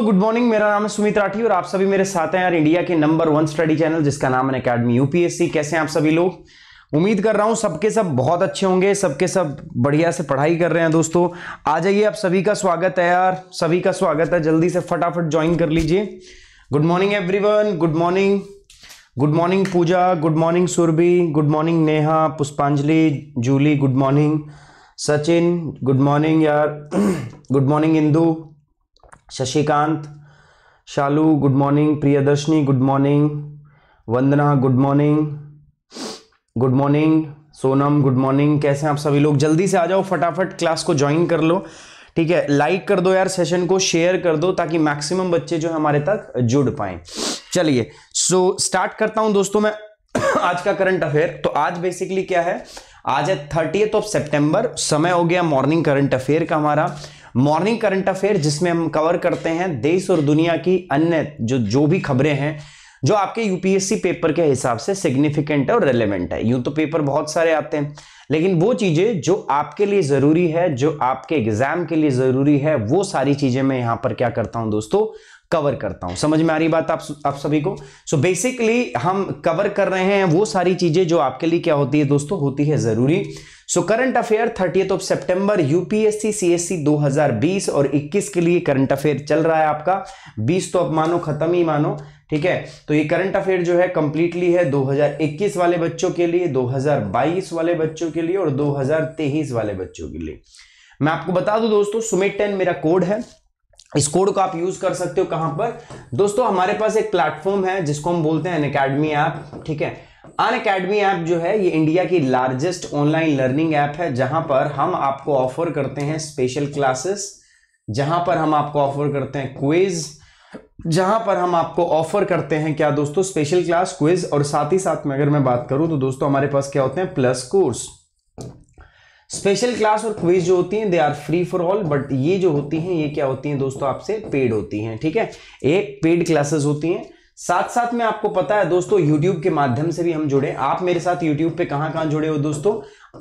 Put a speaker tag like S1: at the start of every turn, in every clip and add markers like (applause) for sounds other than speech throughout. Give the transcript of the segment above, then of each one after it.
S1: दोस्तों good morning मेरा नाम है सुमित राठी और आप सभी मेरे साथ हैं यार इंडिया के नंबर वन स्टडी चैनल जिसका नाम है अकेडमी यूपीएससी कैसे हैं आप सभी लोग उम्मीद कर रहा हूं सबके सब बहुत अच्छे होंगे सबके सब बढ़िया से पढ़ाई कर रहे हैं दोस्तों आ जाइए आप सभी का स्वागत है यार सभी का स्वागत है जल्दी से फटाफट ज्वाइन कर लीजिए good morning every good morning good morning Pooja good morning Surabhi good morning Neha Pushpanjali Julie good morning Sachin good morning यार good morning Indu Shashikant Shalu good morning Priyadarshini good morning Vandana good morning good morning Sonam good morning कैसे हैं आप सभी लोग जल्दी से आ जाओ फटाफट क्लास को ज्वाइन कर लो ठीक है लाइक कर दो यार सेशन को शेयर कर दो ताकि मैक्सिमम बच्चे जो है हमारे तक जुड़ पाए चलिए सो स्टार्ट करता हूं दोस्तों मैं (coughs) आज का करंट अफेयर तो आज बेसिकली क्या है आज है थर्टीथ ऑफ सेप्टेम्बर समय हो गया मॉर्निंग करंट अफेयर का हमारा मॉर्निंग करंट अफेयर जिसमें हम कवर करते हैं देश और दुनिया की अन्य जो जो भी खबरें हैं जो आपके यूपीएससी पेपर के हिसाब से सिग्निफिकेंट है और रेलिवेंट है यूं तो पेपर बहुत सारे आते हैं लेकिन वो चीज़ें जो आपके लिए ज़रूरी है जो आपके एग्जाम के लिए ज़रूरी है वो सारी चीज़ें मैं यहां पर क्या करता हूं दोस्तों कवर करता हूं समझ में आ रही बात आप आप सभी को सो so बेसिकली हम कवर कर रहे हैं वो सारी चीजें जो आपके लिए क्या होती है दोस्तों होती है जरूरी so current affair thirty of September UPSC CSC 2020 और 21 के लिए करंट अफेयर चल रहा है आपका 20 तो अब मानो खत्म ही मानो ठीक है तो ये करंट अफेयर जो है कंप्लीटली है 2021 वाले बच्चों के लिए 2022 वाले बच्चों के लिए और 2023 वाले बच्चों के लिए मैं आपको बता दूं दोस्तों सुमित टेन मेरा कोड है इस कोड को आप यूज कर सकते हो कहां पर दोस्तों हमारे पास एक प्लेटफॉर्म है जिसको हम बोलते हैं अनकेडमी अकेडमी ऐप ठीक है अन अकेडमी ऐप जो है ये इंडिया की लार्जेस्ट ऑनलाइन लर्निंग ऐप है जहां पर हम आपको ऑफर करते हैं स्पेशल क्लासेस जहां पर हम आपको ऑफर करते हैं क्विज जहां पर हम आपको ऑफर करते हैं क्या दोस्तों स्पेशल क्लास क्विज और साथ ही साथ में अगर मैं बात करूं तो दोस्तों हमारे पास क्या होते हैं प्लस कोर्स स्पेशल क्लास और क्विज जो होती हैं they are free for all but ये जो होती हैं ये क्या होती हैं दोस्तों आपसे पेड होती हैं ठीक है एक पेड क्लासेस होती हैं साथ साथ में आपको पता है दोस्तों यूट्यूब के माध्यम से भी हम जुड़े आप मेरे साथ यूट्यूब पे कहाँ कहाँ जुड़े हो दोस्तों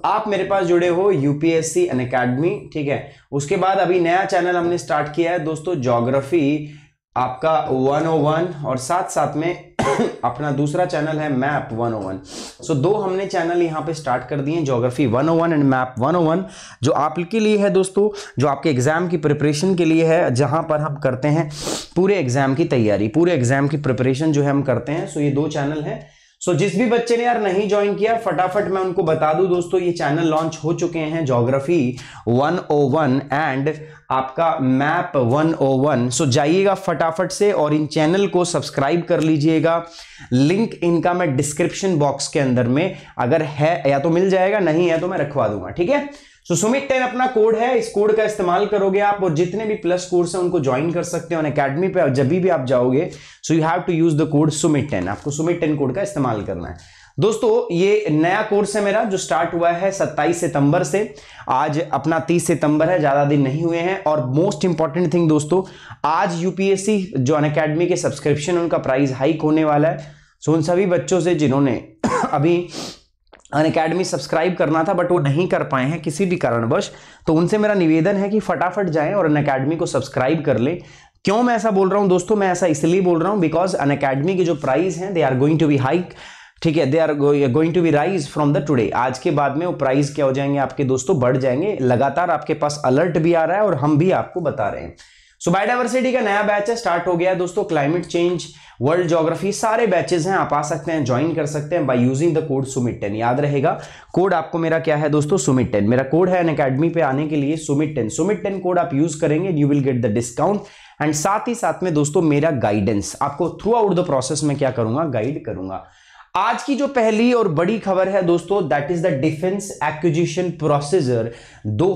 S1: आप मेरे पास जुड़े हो यूपीएससी अन अकेडमी ठीक है उसके बाद अभी नया चैनल हमने स्टार्ट किया है दोस्तों जोग्राफी आपका वन oh और साथ साथ में अपना दूसरा चैनल है मैप 101 सो so, दो हमने चैनल यहाँ पे स्टार्ट कर दिए जोग्राफी 101 एंड मैप 101 जो आपके लिए है दोस्तों जो आपके एग्ज़ाम की प्रिपरेशन के लिए है जहाँ पर हम करते हैं पूरे एग्ज़ाम की तैयारी पूरे एग्ज़ाम की प्रिपरेशन जो है हम करते हैं सो so, ये दो चैनल हैं सो जिस भी बच्चे ने यार नहीं ज्वाइन किया फटाफट मैं उनको बता दूं दोस्तों ये चैनल लॉन्च हो चुके हैं जोग्राफी 101 एंड आपका मैप 101 सो जाइएगा फटाफट से और इन चैनल को सब्सक्राइब कर लीजिएगा लिंक इनका मैं डिस्क्रिप्शन बॉक्स के अंदर में अगर है या तो मिल जाएगा नहीं है तो मैं रखवा दूंगा ठीक है सो सुमित टेन अपना कोड है इस कोड का इस्तेमाल करोगे आप और जितने भी प्लस कोर्स हैं उनको ज्वाइन कर सकते हैं अकेडमी पे जब भी आप जाओगे so you have to use the code Sumit ten आपको सुमित टेन कोड का इस्तेमाल करना है दोस्तों ये नया कोर्स है मेरा जो स्टार्ट हुआ है 27 सितंबर से आज अपना 30 सितंबर है ज़्यादा दिन नहीं हुए हैं और मोस्ट इंपॉर्टेंट थिंग दोस्तों आज यूपीएससी जो अन अकेडमी के सब्सक्रिप्शन उनका प्राइस हाइक होने वाला है सो उन सभी बच्चों से जिन्होंने (coughs) अभी अन अकेडमी सब्सक्राइब करना था बट वो नहीं कर पाए हैं किसी भी कारणवश तो उनसे मेरा निवेदन है कि फटाफट जाएं और अन अकेडमी को सब्सक्राइब कर लें क्यों मैं ऐसा बोल रहा हूं दोस्तों मैं ऐसा इसलिए बोल रहा हूं बिकॉज अन अकेडमी के जो प्राइस हैं they are going to be hike ठीक है they are going to be rise from the today आज के बाद में वो प्राइज क्या हो जाएंगे आपके दोस्तों बढ़ जाएंगे लगातार आपके पास अलर्ट भी आ रहा है और हम भी आपको बता रहे हैं सो so, बायोडाइवर्सिटी का नया बैच है स्टार्ट हो गया है दोस्तों क्लाइमेट चेंज वर्ल्ड जोग्राफी सारे बैचेस हैं आप आ सकते हैं ज्वाइन कर सकते हैं by using the code Sumit ten याद रहेगा कोड आपको मेरा क्या है दोस्तों सुमित टेन मेरा कोड है अन अकेडमी पे आने के लिए Sumit ten Sumit ten code आप यूज करेंगे you will get the discount and साथ ही साथ में दोस्तों मेरा गाइडेंस आपको थ्रू आउट द प्रोसेस में क्या करूंगा गाइड करूंगा आज की जो पहली और बड़ी खबर है दोस्तों that is the defence acquisition procedure दो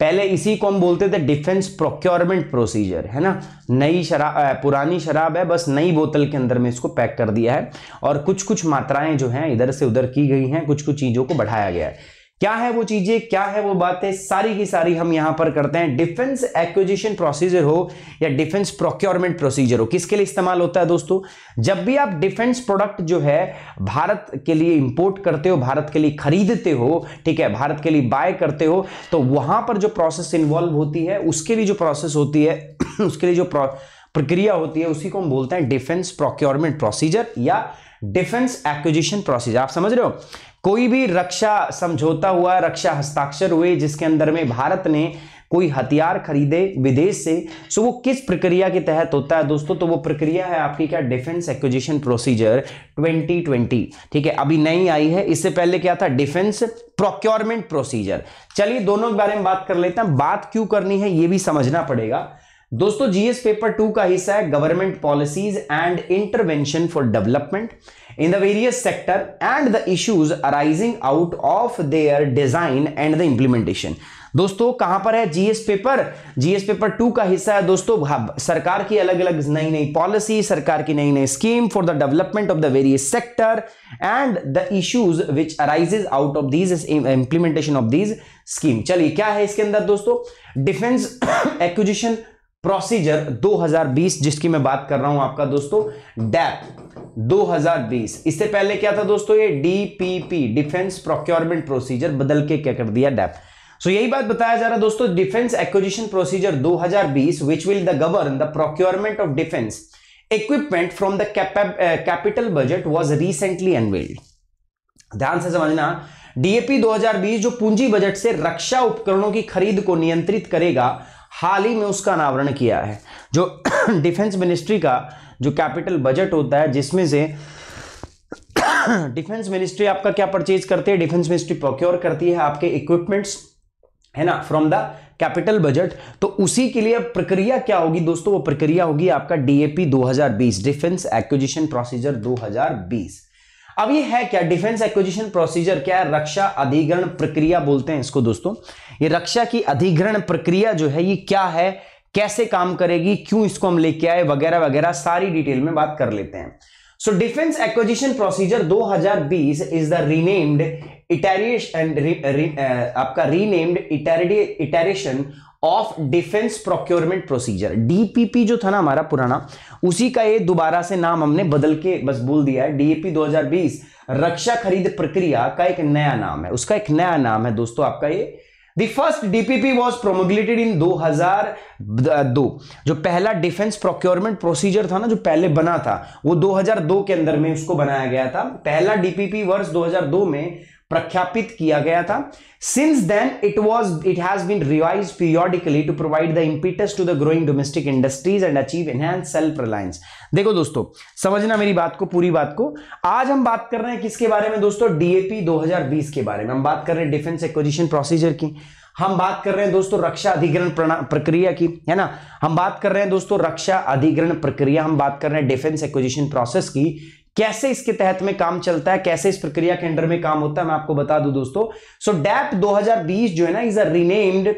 S1: पहले इसी को हम बोलते थे डिफेंस प्रोक्योरमेंट प्रोसीजर है ना नई शराब पुरानी शराब है बस नई बोतल के अंदर में इसको पैक कर दिया है और कुछ कुछ मात्राएं जो हैं इधर से उधर की गई हैं कुछ कुछ चीज़ों को बढ़ाया गया है क्या है वो चीजें क्या है वो बातें सारी की सारी हम यहां पर करते हैं डिफेंस एक्विजिशन प्रोसीजर हो या डिफेंस प्रोक्योरमेंट प्रोसीजर हो किसके लिए इस्तेमाल होता है दोस्तों जब भी आप डिफेंस प्रोडक्ट जो है भारत के लिए इंपोर्ट करते हो भारत के लिए खरीदते हो ठीक है भारत के लिए बाय करते हो तो वहां पर जो प्रोसेस इन्वॉल्व होती है उसके लिए जो प्रोसेस होती है (clears throat) उसके लिए जो प्रक्रिया होती है उसी को हम बोलते हैं डिफेंस प्रोक्योरमेंट प्रोसीजर या डिफेंस एक्विजिशन प्रोसीजर आप समझ रहे हो कोई भी रक्षा समझौता हुआ रक्षा हस्ताक्षर हुए जिसके अंदर में भारत ने कोई हथियार खरीदे विदेश से सो वो किस प्रक्रिया के तहत होता है दोस्तों तो वो प्रक्रिया है आपकी क्या डिफेंस एक्विजिशन प्रोसीजर 2020 ठीक है अभी नई आई है इससे पहले क्या था डिफेंस प्रोक्योरमेंट प्रोसीजर चलिए दोनों के बारे में बात कर लेते हैं बात क्यों करनी है ये भी समझना पड़ेगा दोस्तों जीएस पेपर टू का हिस्सा है government policies and intervention for development in the various sector and the issues arising out of their design and the implementation दोस्तों कहां पर है GS paper GS paper two का हिस्सा है दोस्तों सरकार की अलग अलग नई नई पॉलिसी सरकार की नई नई scheme for the development of the various sector and the issues which arises out of these implementation of these scheme चलिए क्या है इसके अंदर दोस्तों डिफेंस एक्विजिशन प्रोसीजर 2020 जिसकी मैं बात कर रहा हूं आपका दोस्तों डेप 2020 इससे पहले क्या था दोस्तों ये डीपीपी डिफेंस प्रोक्योरमेंट प्रोसीजर बदल के क्या कर दिया डेप सो so, यही बात बताया जा रहा है दोस्तों defence acquisition procedure 2020 which will the govern the procurement of defence equipment from the capital budget was recently unveiled ध्यान से समझना डीएपी 2020 जो पूंजी बजट से रक्षा उपकरणों की खरीद को नियंत्रित करेगा हाल ही में उसका अनावरण किया है जो डिफेंस (coughs) मिनिस्ट्री का जो कैपिटल बजट होता है जिसमें से डिफेंस मिनिस्ट्री आपका क्या परचेज करती है डिफेंस मिनिस्ट्री प्रोक्योर करती है आपके इक्विपमेंट्स है ना फ्रॉम द कैपिटल बजट तो उसी के लिए प्रक्रिया क्या होगी दोस्तों वो प्रक्रिया होगी आपका डीएपी 2020 डिफेंस एक्विजिशन प्रोसीजर 2020 अब ये है क्या डिफेंस एक्विजिशन प्रोसीजर क्या है रक्षा अधिग्रहण प्रक्रिया बोलते हैं इसको दोस्तों ये रक्षा की अधिग्रहण प्रक्रिया जो है ये क्या है कैसे काम करेगी क्यों इसको हम लेके आए वगैरह वगैरह सारी डिटेल में बात कर लेते हैं so defence acquisition procedure 2020 is the renamed iteration and आपका renamed iteration of defence procurement procedure DPP जो था ना हमारा पुराना उसी का ये दोबारा से नाम हमने बदल के बस बोल दिया है डीएपी 2020 रक्षा खरीद प्रक्रिया का एक नया नाम है उसका एक नया नाम है दोस्तों आपका ये first DPP was promulgated in 2002 जो पहला डिफेंस प्रोक्योरमेंट प्रोसीजर था ना जो पहले बना था वो 2002 के अंदर में उसको बनाया गया था पहला डीपीपी वर्ष 2002 में प्रख्यापित किया गया था since then it was it has been revise periodically to provide the impetus to the growing domestic industries and achieve enhance self reliance देखो दोस्तों समझना मेरी बात को पूरी बात को आज हम बात कर रहे हैं किसके बारे में दोस्तों डीएपी 2020 के बारे में हम बात कर रहे हैं डिफेंस एक्विजिशन प्रोसीजर की हम बात कर रहे हैं दोस्तों रक्षा अधिग्रहण प्रक्रिया की है ना हम बात कर रहे हैं दोस्तों रक्षा अधिग्रहण प्रक्रिया हम बात कर रहे हैं डिफेंस एक्विजिशन प्रोसेस की कैसे इसके तहत में काम चलता है कैसे इस प्रक्रिया के अंडर में काम होता है मैं आपको बता दूं दोस्तों सो डैप 2020 जो है ना is a renamed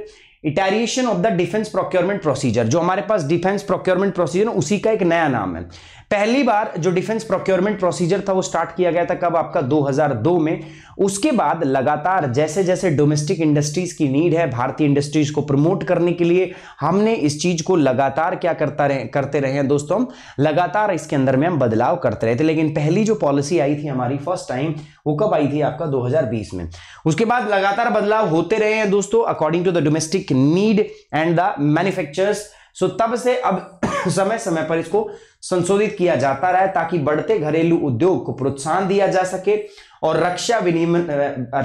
S1: iteration of the defence procurement procedure जो हमारे पास डिफेंस प्रोक्योरमेंट प्रोसीजर उसी का एक नया नाम है पहली बार जो डिफेंस प्रोक्योरमेंट प्रोसीजर था वो स्टार्ट किया गया था कब आपका 2002 में उसके बाद लगातार जैसे जैसे डोमेस्टिक इंडस्ट्रीज की नीड है भारतीय इंडस्ट्रीज को प्रमोट करने के लिए हमने इस चीज को लगातार क्या करता रहे करते रहे हैं दोस्तों लगातार इसके अंदर में हम बदलाव करते रहे थे लेकिन पहली जो पॉलिसी आई थी हमारी फर्स्ट टाइम वो कब आई थी आपका 2020 में उसके बाद लगातार बदलाव होते रहे हैं दोस्तों according to the domestic need and the manufacture so तब से अब (coughs) समय समय पर इसको संशोधित किया जाता रहा ताकि बढ़ते घरेलू उद्योग को प्रोत्साहन दिया जा सके और रक्षा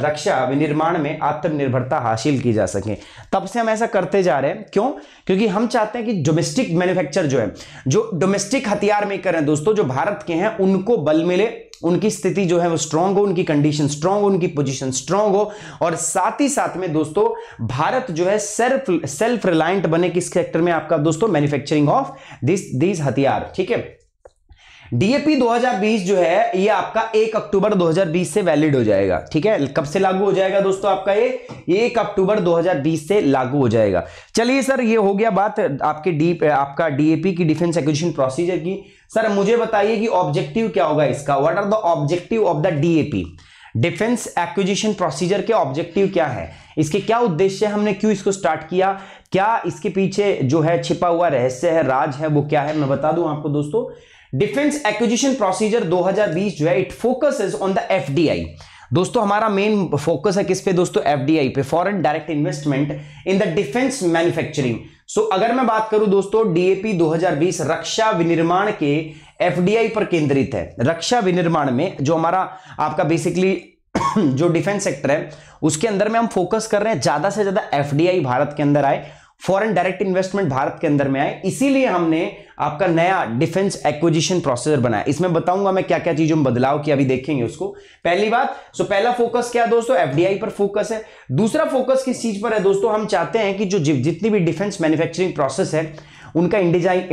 S1: रक्षा विनिर्माण में आत्मनिर्भरता हासिल की जा सके तब से हम ऐसा करते जा रहे हैं क्यों क्योंकि हम चाहते हैं कि डोमेस्टिक मैन्युफैक्चर जो है जो डोमेस्टिक हथियार मेकर हैं दोस्तों जो भारत के हैं उनको बल मिले उनकी स्थिति जो है वो स्ट्रांग हो उनकी कंडीशन स्ट्रांग हो उनकी पोजीशन स्ट्रांग हो और साथ ही साथ में दोस्तों भारत जो है सेल्फ सेल्फ रिलायंट बने किस सेक्टर में आपका दोस्तों मैन्युफैक्चरिंग ऑफ दिस दीज हथियार ठीक है डीएपी 2020 जो है ये आपका 1 अक्टूबर 2020 से वैलिड हो जाएगा ठीक है कब से लागू हो जाएगा दोस्तों आपका ये 1 अक्टूबर 2020 से लागू हो जाएगा चलिए सर ये हो गया बात आपके डी आपका डीएपी की डिफेंस एक्विजिशन प्रोसीजर की सर मुझे बताइए कि ऑब्जेक्टिव क्या होगा इसका what are the objective of the DAP defence acquisition procedure के ऑब्जेक्टिव क्या है इसके क्या उद्देश्य है हमने क्यों इसको स्टार्ट किया क्या इसके पीछे जो है छिपा हुआ रहस्य है राज है वो क्या है मैं बता दूं आपको दोस्तों डिफेंस एक्विजिशन प्रोसीजर 2020 जो है it focus on the FDI दोस्तों हमारा मेन फोकस है किस पे दोस्तों एफडीआई पे foreign direct investment in the defence manufacturing so अगर मैं बात करूं दोस्तों डीएपी 2020 रक्षा विनिर्माण के एफडीआई पर केंद्रित है रक्षा विनिर्माण में जो हमारा आपका बेसिकली (clears throat) जो डिफेंस सेक्टर है उसके अंदर में हम फोकस कर रहे हैं ज्यादा से ज्यादा एफडीआई भारत के अंदर आए फॉरेन डायरेक्ट इन्वेस्टमेंट भारत के अंदर में आए इसीलिए हमने आपका नया डिफेंस एक्विजिशन प्रोसेसर बनाया इसमें बताऊंगा मैं क्या क्या चीजों में बदलाव किया अभी देखेंगे उसको पहली बात सो पहला फोकस क्या दोस्तों एफडीआई पर फोकस है दूसरा फोकस किस चीज पर है दोस्तों हम चाहते हैं कि जो जितनी भी डिफेंस मैन्युफैक्चरिंग प्रोसेस है उनका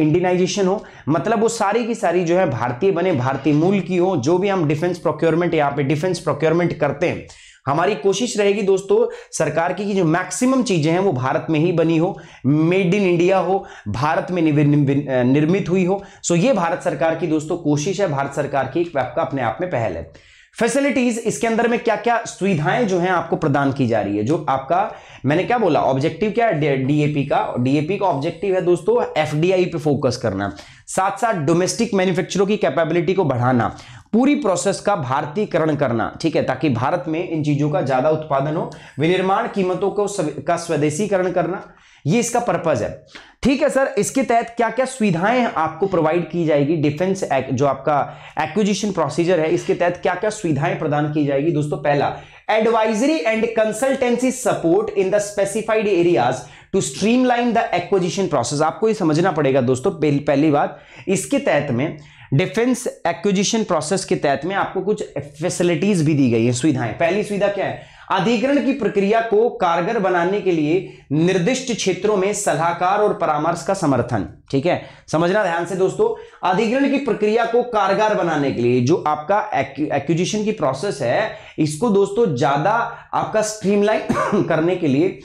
S1: इंडिनाइजेशन हो मतलब वो सारी की सारी जो है भारतीय बने भारतीय मूल की हो जो भी हम डिफेंस प्रोक्योरमेंट यहाँ पे डिफेंस प्रोक्योरमेंट करते हैं हमारी कोशिश रहेगी दोस्तों सरकार की जो मैक्सिमम चीजें हैं वो भारत में ही बनी हो मेड इन इंडिया हो भारत में निर्मित हुई हो सो ये भारत सरकार की दोस्तों कोशिश है भारत सरकार की एक अपने आप में पहल है फैसिलिटीज इसके अंदर में क्या क्या सुविधाएं जो हैं आपको प्रदान की जा रही है जो आपका मैंने क्या बोला ऑब्जेक्टिव क्या है डीएपी का डीएपी का ऑब्जेक्टिव है दोस्तों एफडीआई पे फोकस करना साथ साथ डोमेस्टिक मैन्युफैक्चरों की कैपेबिलिटी को बढ़ाना पूरी प्रोसेस का भारतीकरण करना ठीक है ताकि भारत में इन चीजों का ज्यादा उत्पादन हो विनिर्माण कीमतों को का स्वदेशीकरण करना ये इसका पर्पज है ठीक है सर इसके तहत क्या क्या सुविधाएं आपको प्रोवाइड की जाएगी डिफेंस एक्ट जो आपका एक्विजिशन प्रोसीजर है इसके तहत क्या क्या सुविधाएं प्रदान की जाएगी दोस्तों पहला advisory and consultancy support in the specified areas to streamline the acquisition process आपको ये समझना पड़ेगा दोस्तों पहली बात इसके तहत में डिफेंस एक्विजिशन प्रोसेस के तहत में आपको कुछ फैसिलिटीज भी दी गई है सुविधाएं पहली सुविधा क्या है अधिग्रहण की प्रक्रिया को कारगर बनाने के लिए निर्दिष्ट क्षेत्रों में सलाहकार और परामर्श का समर्थन ठीक है समझना ध्यान से दोस्तों अधिग्रहण की प्रक्रिया को कारगर बनाने के लिए जो आपका एक्विजिशन की प्रोसेस है इसको दोस्तों ज्यादा आपका स्ट्रीमलाइन (coughs) करने के लिए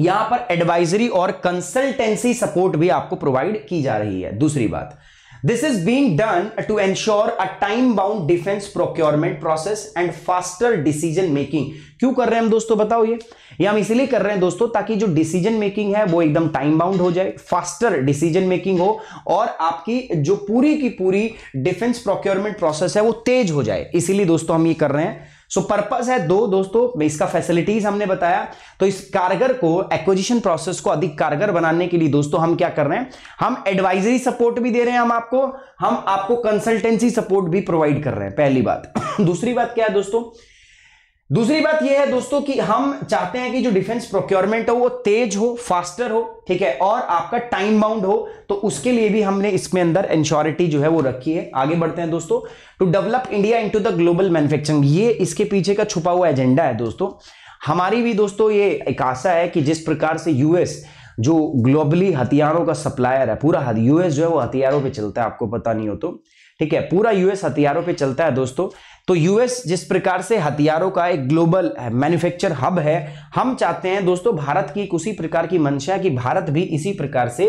S1: यहां पर एडवाइजरी और कंसल्टेंसी सपोर्ट भी आपको प्रोवाइड की जा रही है दूसरी बात this is been done to ensure a time bound defence procurement process and faster decision making क्यों कर रहे हैं हम दोस्तों बताओ ये ये हम इसीलिए कर रहे हैं दोस्तों ताकि जो डिसीजन मेकिंग है वो एकदम टाइम बाउंड हो जाए फास्टर डिसीजन मेकिंग हो और आपकी जो पूरी की पूरी डिफेंस प्रोक्योरमेंट प्रोसेस है वो तेज हो जाए इसीलिए दोस्तों हम ये कर रहे हैं सो पर्पस है दो दोस्तों इसका फैसिलिटीज हमने बताया तो इस कारगर को एक्विजिशन प्रोसेस को अधिक कारगर बनाने के लिए दोस्तों हम क्या कर रहे हैं हम एडवाइजरी सपोर्ट भी दे रहे हैं हम आपको हम आपको कंसल्टेंसी सपोर्ट भी प्रोवाइड कर रहे हैं पहली बात (coughs) दूसरी बात क्या है दोस्तों दूसरी बात यह है दोस्तों कि हम चाहते हैं कि जो डिफेंस प्रोक्योरमेंट हो वो तेज हो फास्टर हो ठीक है और आपका टाइम बाउंड हो तो उसके लिए भी हमने इसमें अंदर इंश्योरिटी जो है वो रखी है आगे बढ़ते हैं दोस्तों to develop India into the global manufacturing ये इसके पीछे का छुपा हुआ एजेंडा है दोस्तों हमारी भी दोस्तों ये एक आशा है कि जिस प्रकार से यूएस जो ग्लोबली हथियारों का सप्लायर है पूरा यूएस जो है वो हथियारों पर चलता है आपको पता नहीं हो तो ठीक है पूरा यूएस हथियारों पे चलता है दोस्तों तो यूएस जिस प्रकार से हथियारों का एक ग्लोबल मैन्युफैक्चर हब है हम चाहते हैं दोस्तों भारत की उसी प्रकार की मंशा कि भारत भी इसी प्रकार से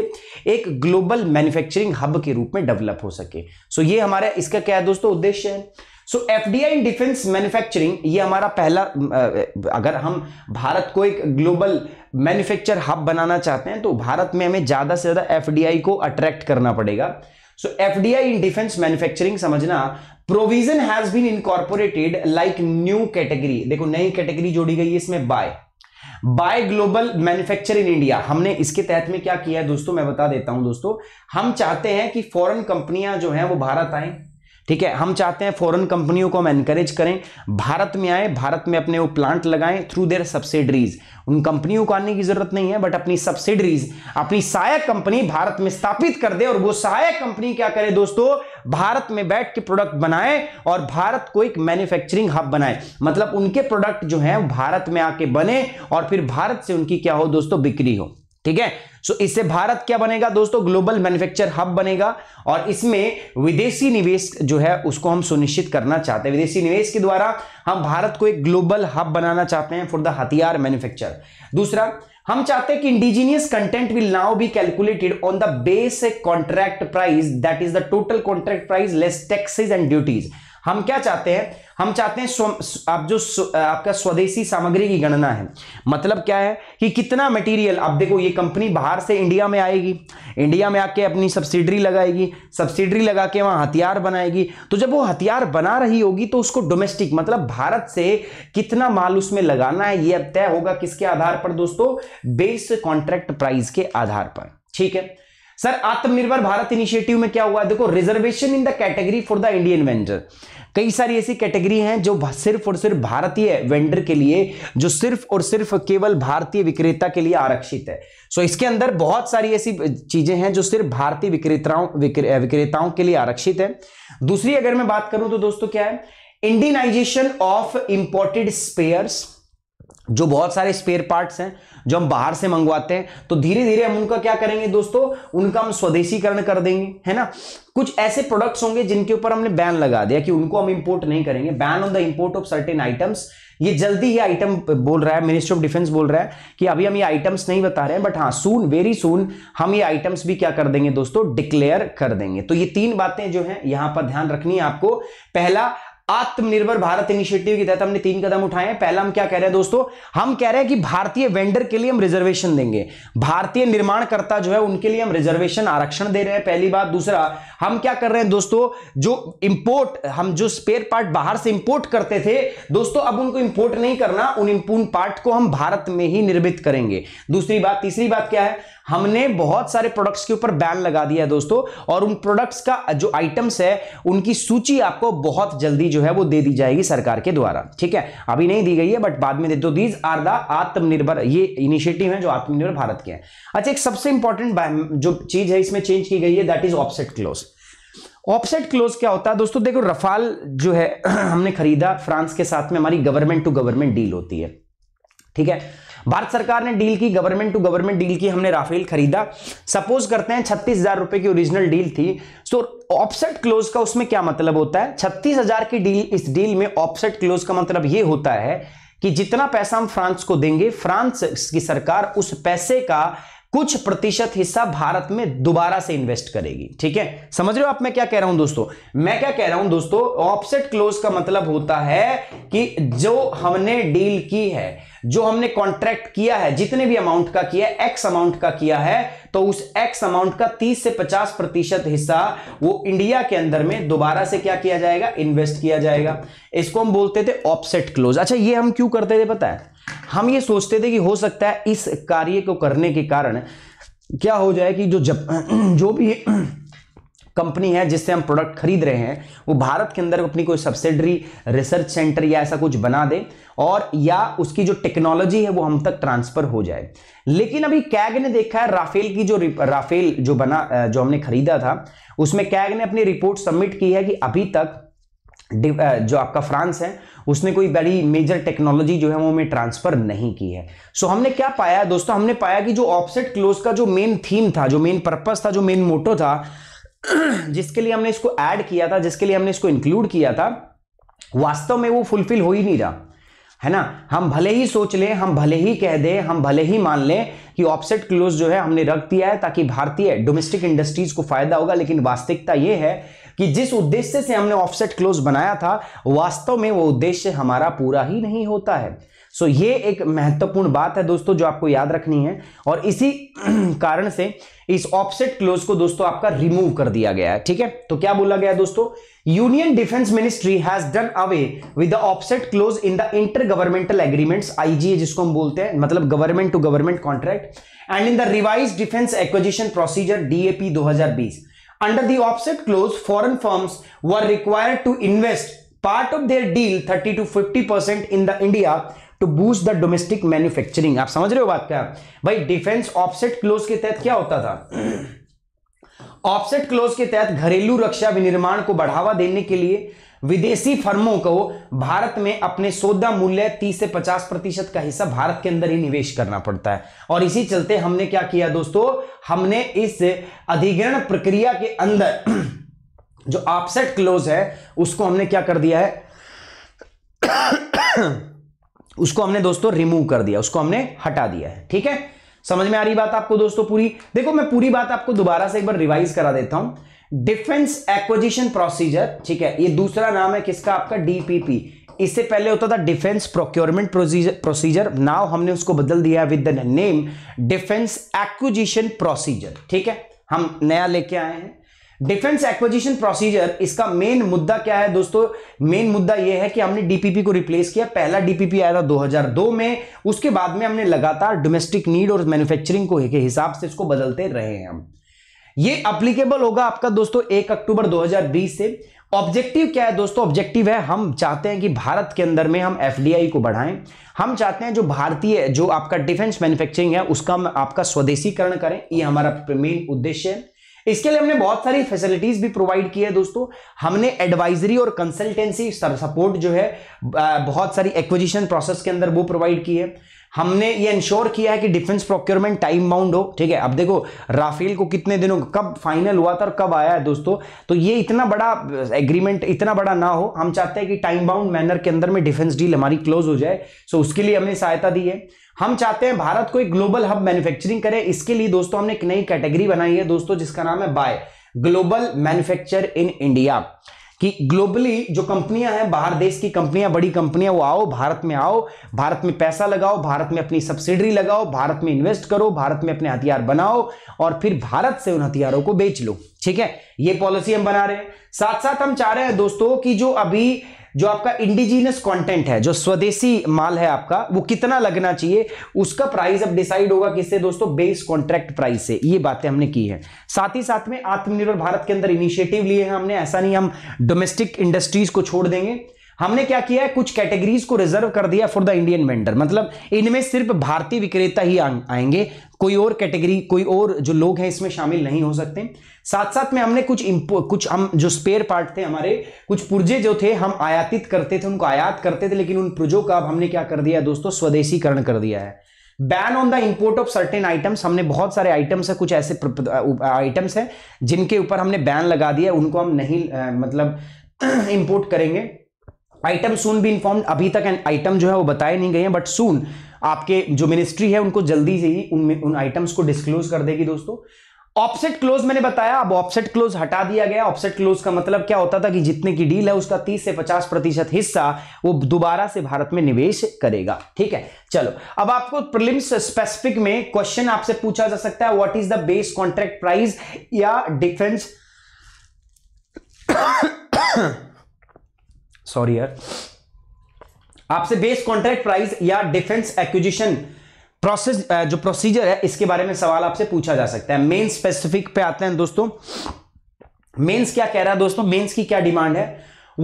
S1: एक ग्लोबल मैन्युफैक्चरिंग हब के रूप में डेवलप हो सके सो ये हमारा इसका क्या है दोस्तों उद्देश्य है so F D I in defence manufacturing ये हमारा पहला अगर हम भारत को एक ग्लोबल मैन्युफैक्चर हब बनाना चाहते हैं तो भारत में हमें ज़्यादा से ज़्यादा एफ को अट्रैक्ट करना पड़ेगा so F D I in defence manufacturing समझना provision has been incorporated like new category देखो नई कैटेगरी जोड़ी गई है इसमें buy buy global manufacture in India हमने इसके तहत में क्या किया है दोस्तों मैं बता देता हूं दोस्तों हम चाहते हैं कि फॉरेन कंपनियां जो हैं वो भारत आए ठीक है हम चाहते हैं फॉरेन कंपनियों को हम एनकरेज करें भारत में आए भारत में अपने वो प्लांट लगाएं थ्रू देयर सब्सिडरीज उन कंपनियों को आने की जरूरत नहीं है बट अपनी सब्सिडरीज अपनी सहायक कंपनी भारत में स्थापित कर दे और वो सहायक कंपनी क्या करे दोस्तों भारत में बैठ के प्रोडक्ट बनाए और भारत को एक मैन्युफैक्चरिंग हब बनाए मतलब उनके प्रोडक्ट जो है भारत में आके बने और फिर भारत से उनकी क्या हो दोस्तों बिक्री हो ठीक है सो इससे भारत क्या बनेगा दोस्तों ग्लोबल मैन्युफैक्चर हब बनेगा और इसमें विदेशी निवेश जो है उसको हम सुनिश्चित करना चाहते हैं विदेशी निवेश के द्वारा हम भारत को एक ग्लोबल हब बनाना चाहते हैं फॉर द हथियार मैन्युफैक्चर दूसरा हम चाहते हैं कि indigenous content will now be calculated on the base contract price that is the total contract price less taxes and duties हम क्या चाहते हैं हम चाहते हैं आप जो आपका स्वदेशी सामग्री की गणना है मतलब क्या है कि कितना मटेरियल आप देखो ये कंपनी बाहर से इंडिया में आएगी इंडिया में आके अपनी सब्सिडरी लगाएगी सब्सिडरी लगा के वहां हथियार बनाएगी तो जब वो हथियार बना रही होगी तो उसको डोमेस्टिक मतलब भारत से कितना माल उसमें लगाना है ये तय होगा किसके आधार पर दोस्तों बेस कॉन्ट्रैक्ट प्राइस के आधार पर ठीक है सर आत्मनिर्भर भारत इनिशिएटिव में क्या हुआ देखो reservation in the category for the Indian vendor कई सारी ऐसी कैटेगरी हैं जो सिर्फ और सिर्फ भारतीय वेंडर के लिए जो सिर्फ और सिर्फ केवल भारतीय विक्रेता के लिए आरक्षित है सो so, इसके अंदर बहुत सारी ऐसी चीजें हैं जो सिर्फ भारतीय विक्रेताओं विक्रेताओं के लिए आरक्षित है दूसरी अगर मैं बात करूं तो दोस्तों क्या है इंडियनाइजेशन ऑफ इंपोर्टेड स्पेयर्स जो बहुत सारे स्पेयर पार्ट्स हैं जो हम बाहर से मंगवाते हैं तो धीरे धीरे हम उनका क्या करेंगे दोस्तों उनका हम स्वदेशीकरण कर देंगे है ना कुछ ऐसे प्रोडक्ट्स होंगे जिनके ऊपर हमने बैन लगा दिया कि उनको हम इंपोर्ट नहीं करेंगे ban on the import of certain items ये जल्दी ही आइटम बोल रहा है मिनिस्ट्री ऑफ डिफेंस बोल रहा है कि अभी हम ये आइटम्स नहीं बता रहे हैं बट हाँ सून वेरी सून हम ये आइटम्स भी क्या कर देंगे दोस्तों डिक्लेयर कर देंगे तो ये तीन बातें जो है यहां पर ध्यान रखनी है आपको पहला आत्मनिर्भर भारत इनिशिएटिव के तहत हमने तीन कदम उठाए हैं पहला हम क्या कह रहे हैं दोस्तों हम कह रहे हैं कि भारतीय वेंडर के लिए हम रिजर्वेशन देंगे भारतीय निर्माणकर्ता जो है उनके लिए हम रिजर्वेशन आरक्षण दे रहे हैं पहली बात दूसरा हम क्या कर रहे हैं दोस्तों जो इंपोर्ट हम जो स्पेयर पार्ट बाहर से इंपोर्ट करते थे दोस्तों अब उनको इंपोर्ट नहीं करना उन उन पार्ट को हम भारत में ही निर्मित करेंगे दूसरी बात तीसरी बात क्या है हमने बहुत सारे प्रोडक्ट्स के ऊपर बैन लगा दिया है दोस्तों और उन प्रोडक्ट्स का जो आइटम्स है उनकी सूची आपको बहुत जल्दी जो जो है वो दे दी जाएगी सरकार के द्वारा ठीक है अभी नहीं दी गई है बट बाद में दे दो दीज आर द आत्मनिर्भर ये इनिशिएटिव है जो आत्मनिर्भर भारत के हैं अच्छा एक सबसे इंपॉर्टेंट जो चीज है इसमें चेंज की गई है that is offset clause offset clause क्या होता है दोस्तों देखो रफाल जो है (clears throat) हमने खरीदा फ्रांस के साथ में हमारी गवर्नमेंट टू गवर्नमेंट डील होती है ठीक है भारत सरकार ने डील की गवर्नमेंट टू गवर्नमेंट डील की हमने राफेल खरीदा सपोज करते हैं छत्तीस हजार रुपए की ओरिजिनल डील थी सो तो ऑफसेट क्लोज का उसमें क्या मतलब होता है छत्तीस हजार की डील इस डील में ऑफसेट क्लोज का मतलब यह होता है कि जितना पैसा हम फ्रांस को देंगे फ्रांस की सरकार उस पैसे का कुछ प्रतिशत हिस्सा भारत में दोबारा से इन्वेस्ट करेगी ठीक है समझ रहे हो आप मैं क्या कह रहा हूं दोस्तों मैं क्या कह रहा हूं दोस्तों ऑफसेट क्लोज का मतलब होता है कि जो हमने डील की है जो हमने कॉन्ट्रैक्ट किया है जितने भी अमाउंट का किया है एक्स अमाउंट का किया है तो उस एक्स अमाउंट का 30 से 50 प्रतिशत हिस्सा वो इंडिया के अंदर में दोबारा से क्या किया जाएगा इन्वेस्ट किया जाएगा इसको हम बोलते थे ऑफसेट क्लोज अच्छा ये हम क्यों करते थे पता है हम ये सोचते थे कि हो सकता है इस कार्य को करने के कारण क्या हो जाए कि जो जब (clears throat) जो भी कंपनी है जिससे हम प्रोडक्ट खरीद रहे हैं वो भारत के अंदर अपनी कोई सब्सिडरी रिसर्च सेंटर या ऐसा कुछ बना दे और या उसकी जो टेक्नोलॉजी है वो हम तक ट्रांसफर हो जाए लेकिन अभी कैग ने देखा है राफेल की जो राफेल जो बना जो हमने खरीदा था उसमें कैग ने अपनी रिपोर्ट सबमिट की है कि अभी तक जो आपका फ्रांस है उसने कोई बड़ी मेजर टेक्नोलॉजी जो है वो हमें ट्रांसफर नहीं की है सो so, हमने क्या पाया दोस्तों हमने पाया कि जो ऑफसेट क्लोज का जो मेन थीम था जो मेन पर्पस था जो मेन मोटो था (clears throat) जिसके लिए हमने इसको ऐड किया था जिसके लिए हमने इसको इंक्लूड किया था वास्तव में वो फुलफिल हो ही नहीं रहा है ना हम भले ही सोच लें हम भले ही कह दें हम भले ही मान लें कि ऑफसेट क्लोज जो है हमने रख दिया है ताकि भारतीय डोमेस्टिक इंडस्ट्रीज को फायदा होगा लेकिन वास्तविकता यह है कि जिस उद्देश्य से हमने ऑफसेट क्लोज बनाया था वास्तव में वो उद्देश्य हमारा पूरा ही नहीं होता है सो so, ये एक महत्वपूर्ण बात है दोस्तों जो आपको याद रखनी है और इसी (clears throat) कारण से इस ऑफसेट क्लोज को दोस्तों आपका रिमूव कर दिया गया है ठीक है तो क्या बोला गया दोस्तों defence ministry has done away with the the clause in the inter governmental agreements IGA जिसको हम बोलते हैं मतलब government to government contract and in the revise defence acquisition procedure DAP 2020 under the offset clause foreign firms were required to invest part of their deal 30 to 50 percent in the India to boost the domestic manufacturing आप समझ रहे हो बात क्या भाई defence offset close के तहत क्या होता था ऑफसेट क्लोज के तहत घरेलू रक्षा विनिर्माण को बढ़ावा देने के लिए विदेशी फर्मों को भारत में अपने सौदा मूल्य 30 से 50 प्रतिशत का हिस्सा भारत के अंदर ही निवेश करना पड़ता है और इसी चलते हमने क्या किया दोस्तों हमने इस अधिग्रहण प्रक्रिया के अंदर (clears throat) जो ऑफसेट क्लोज है उसको हमने क्या कर दिया है (clears throat) उसको हमने दोस्तों रिमूव कर दिया उसको हमने हटा दिया है ठीक है समझ में आ रही बात आपको दोस्तों पूरी देखो मैं पूरी बात आपको दोबारा से एक बार रिवाइज करा देता हूं डिफेंस एक्विजिशन प्रोसीजर ठीक है ये दूसरा नाम है किसका आपका डीपीपी इससे पहले होता था डिफेंस प्रोक्योरमेंट प्रोसीजर नाव हमने उसको बदल दिया with the name defence acquisition procedure ठीक है हम नया लेके आए हैं डिफेंस एक्विजिशन प्रोसीजर इसका मेन मुद्दा क्या है दोस्तों मेन मुद्दा यह है कि हमने डीपीपी को रिप्लेस किया पहला डीपीपी आया था 2002 में उसके बाद में हमने लगातार डोमेस्टिक नीड और मैन्युफैक्चरिंग को के हिसाब से इसको बदलते रहे हैं हम ये अप्लीकेबल होगा आपका दोस्तों एक अक्टूबर दो से ऑब्जेक्टिव क्या है दोस्तों ऑब्जेक्टिव है हम चाहते हैं कि भारत के अंदर में हम एफडीआई को बढ़ाएं हम चाहते हैं जो भारतीय जो आपका डिफेंस मैन्युफैक्चरिंग है उसका आपका स्वदेशीकरण करें ये हमारा मेन उद्देश्य है इसके लिए हमने बहुत सारी फैसिलिटीज भी प्रोवाइड की है दोस्तों हमने एडवाइजरी और कंसल्टेंसी सपोर्ट जो है बहुत सारी एक्विजिशन प्रोसेस के अंदर वो प्रोवाइड की है हमने ये इंश्योर किया है कि डिफेंस प्रोक्योरमेंट टाइम बाउंड हो ठीक है अब देखो राफेल को कितने दिनों कब फाइनल हुआ था और कब आया है दोस्तों तो ये इतना बड़ा एग्रीमेंट इतना बड़ा ना हो हम चाहते हैं कि टाइम बाउंड मैनर के अंदर में डिफेंस डील हमारी क्लोज हो जाए सो उसके लिए हमने सहायता दी है हम चाहते हैं भारत को एक ग्लोबल हब मैन्युफैक्चरिंग करे इसके लिए दोस्तों हमने एक नई कैटेगरी बनाई है दोस्तों जिसका नाम है buy global manufacture in India कि ग्लोबली जो कंपनियां हैं बाहर देश की कंपनियां बड़ी कंपनियां वो आओ भारत में आओ भारत में पैसा लगाओ भारत में अपनी सब्सिडी लगाओ भारत में इन्वेस्ट करो भारत में अपने हथियार बनाओ और फिर भारत से उन हथियारों को बेच लो ठीक है ये पॉलिसी हम बना रहे हैं साथ साथ हम चाह रहे हैं दोस्तों कि जो अभी जो आपका इंडिजीनियस कंटेंट है जो स्वदेशी माल है आपका वो कितना लगना चाहिए उसका प्राइस अब डिसाइड होगा किससे दोस्तों बेस कॉन्ट्रैक्ट प्राइस से ये बातें हमने की है साथ ही साथ में आत्मनिर्भर भारत के अंदर इनिशिएटिव लिए हैं हमने ऐसा नहीं हम डोमेस्टिक इंडस्ट्रीज को छोड़ देंगे हमने क्या किया है कुछ कैटेगरीज को रिजर्व कर दिया फॉर द इंडियन वेंडर मतलब इनमें सिर्फ भारतीय विक्रेता ही आ, आएंगे कोई और कैटेगरी कोई और जो लोग हैं इसमें शामिल नहीं हो सकते साथ साथ में हमने कुछ कुछ हम जो स्पेयर पार्ट थे हमारे कुछ पुर्जे जो थे हम आयातित करते थे उनको आयात करते थे लेकिन उन पुर्जों का अब हमने क्या कर दिया दोस्तों स्वदेशीकरण कर दिया है ban on the import of certain items हमने बहुत सारे आइटम्स है कुछ ऐसे आइटम्स हैं जिनके ऊपर हमने बैन लगा दिया उनको हम नहीं आ, मतलब इंपोर्ट (clears throat) करेंगे आइटम सून भी इन्फॉर्म अभी तक आइटम जो है वो बताए नहीं गए हैं बट सून आपके जो मिनिस्ट्री है उनको जल्दी से ही उन उन आइटम्स को डिस्क्लोज कर देगी दोस्तों ऑफसेट क्लोज मैंने बताया अब ऑफसेट क्लोज हटा दिया गया ऑफसेट क्लोज का मतलब क्या होता था कि जितने की डील है उसका 30 से 50 प्रतिशत हिस्सा वो दोबारा से भारत में निवेश करेगा ठीक है चलो अब आपको प्रिलिम्स स्पेसिफिक में क्वेश्चन आपसे पूछा जा सकता है what is the base contract price या डिफेंस सॉरी यार आपसे बेस कॉन्ट्रैक्ट प्राइस या डिफेंस एक्विजिशन प्रोसेस जो प्रोसीजर है इसके बारे में सवाल आपसे पूछा जा सकता है मेन स्पेसिफिक पे आते हैं दोस्तों मेंस क्या कह रहा है दोस्तों मेंस की क्या डिमांड है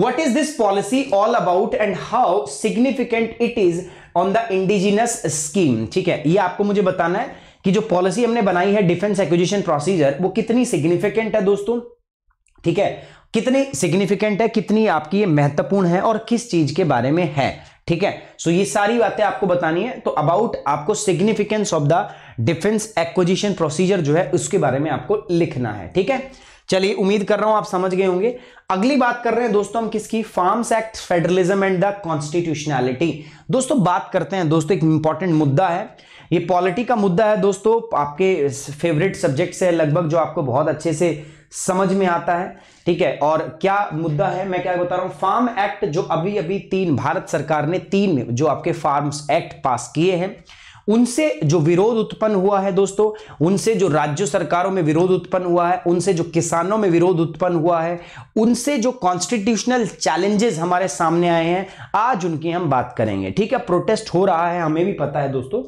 S1: what is this policy all about and how significant it is on the indigenous scheme ठीक है ये आपको मुझे बताना है कि जो पॉलिसी हमने बनाई है डिफेंस एक्विजिशन प्रोसीजर वो कितनी सिग्निफिकेंट है दोस्तों ठीक है कितनी सिग्निफिकेंट है कितनी आपकी ये महत्वपूर्ण है और किस चीज के बारे में है ठीक है सो ये सारी बातें आपको बतानी है तो अबाउट आपको significance of the defence acquisition procedure जो है उसके बारे में आपको लिखना है ठीक है चलिए उम्मीद कर रहा हूं आप समझ गए होंगे अगली बात कर रहे हैं दोस्तों हम किसकी farms act federalism and the constitutionality दोस्तों बात करते हैं दोस्तों एक इंपॉर्टेंट मुद्दा है ये पॉलिटी का मुद्दा है दोस्तों आपके फेवरेट सब्जेक्ट से लगभग जो आपको बहुत अच्छे से समझ में आता है ठीक है और क्या मुद्दा है मैं क्या बता रहा हूं फार्म एक्ट जो अभी अभी तीन भारत सरकार ने तीन जो आपके फार्म एक्ट पास किए हैं उनसे जो विरोध उत्पन्न हुआ है दोस्तों उनसे जो राज्य सरकारों में विरोध उत्पन्न हुआ है उनसे जो किसानों में विरोध उत्पन्न हुआ है उनसे जो कॉन्स्टिट्यूशनल चैलेंजेस हमारे सामने आए हैं आज उनकी हम बात करेंगे ठीक है प्रोटेस्ट हो रहा है हमें भी पता है दोस्तों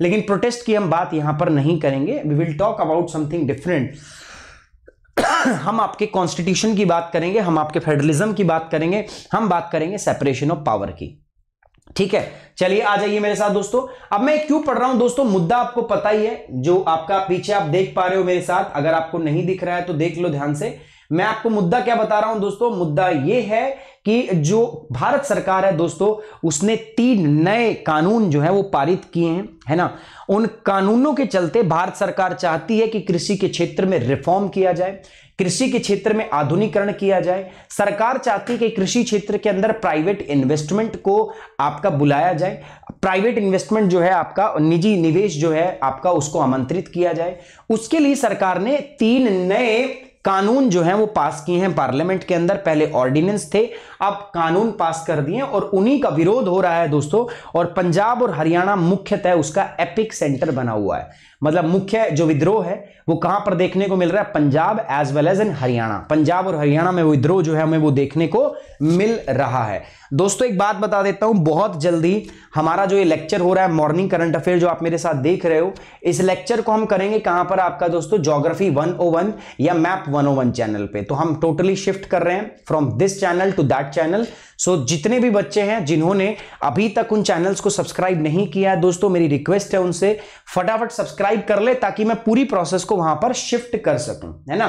S1: लेकिन प्रोटेस्ट की हम बात यहां पर नहीं करेंगे we will talk about something different (coughs) हम आपके कॉन्स्टिट्यूशन की बात करेंगे हम आपके फेडरलिज्म की बात करेंगे हम बात करेंगे सेपरेशन ऑफ पावर की ठीक है चलिए आ जाइए मेरे साथ दोस्तों अब मैं क्यों पढ़ रहा हूं दोस्तों मुद्दा आपको पता ही है जो आपका पीछे आप देख पा रहे हो मेरे साथ अगर आपको नहीं दिख रहा है तो देख लो ध्यान से मैं आपको मुद्दा क्या बता रहा हूं दोस्तों मुद्दा यह है कि जो भारत सरकार है दोस्तों उसने तीन नए कानून जो है वो पारित किए हैं है ना उन कानूनों के चलते भारत सरकार चाहती है कि कृषि के क्षेत्र में रिफॉर्म किया जाए कृषि के क्षेत्र में आधुनिकरण किया जाए सरकार चाहती है कि कृषि क्षेत्र के अंदर प्राइवेट इन्वेस्टमेंट को आपका बुलाया जाए प्राइवेट इन्वेस्टमेंट जो है आपका निजी निवेश जो है आपका उसको आमंत्रित किया जाए उसके लिए सरकार ने तीन नए कानून जो है वो पास किए हैं पार्लियामेंट के अंदर पहले ऑर्डिनेंस थे अब कानून पास कर दिए और उन्हीं का विरोध हो रहा है दोस्तों और पंजाब और हरियाणा मुख्यतः उसका एपिक सेंटर बना हुआ है मतलब मुख्य जो विद्रोह है वो कहां पर देखने को मिल रहा है Punjab as well as in Haryana Punjab और हरियाणा में विद्रोह जो है हमें वो देखने को मिल रहा है दोस्तों एक बात बता देता हूं बहुत जल्दी हमारा जो ये लेक्चर हो रहा है मॉर्निंग करंट अफेयर जो आप मेरे साथ देख रहे हो इस लेक्चर को हम करेंगे कहां पर आपका दोस्तों जोग्राफी 101 या मैप 101 चैनल पे तो हम टोटली शिफ्ट कर रहे हैं from this channel to that channel so जितने भी बच्चे हैं जिन्होंने अभी तक उन चैनल्स को सब्सक्राइब नहीं किया दोस्तों मेरी रिक्वेस्ट है उनसे फटाफट सब्सक्राइब टाइप कर ले ताकि मैं पूरी प्रोसेस को वहां पर शिफ्ट कर सकूं है ना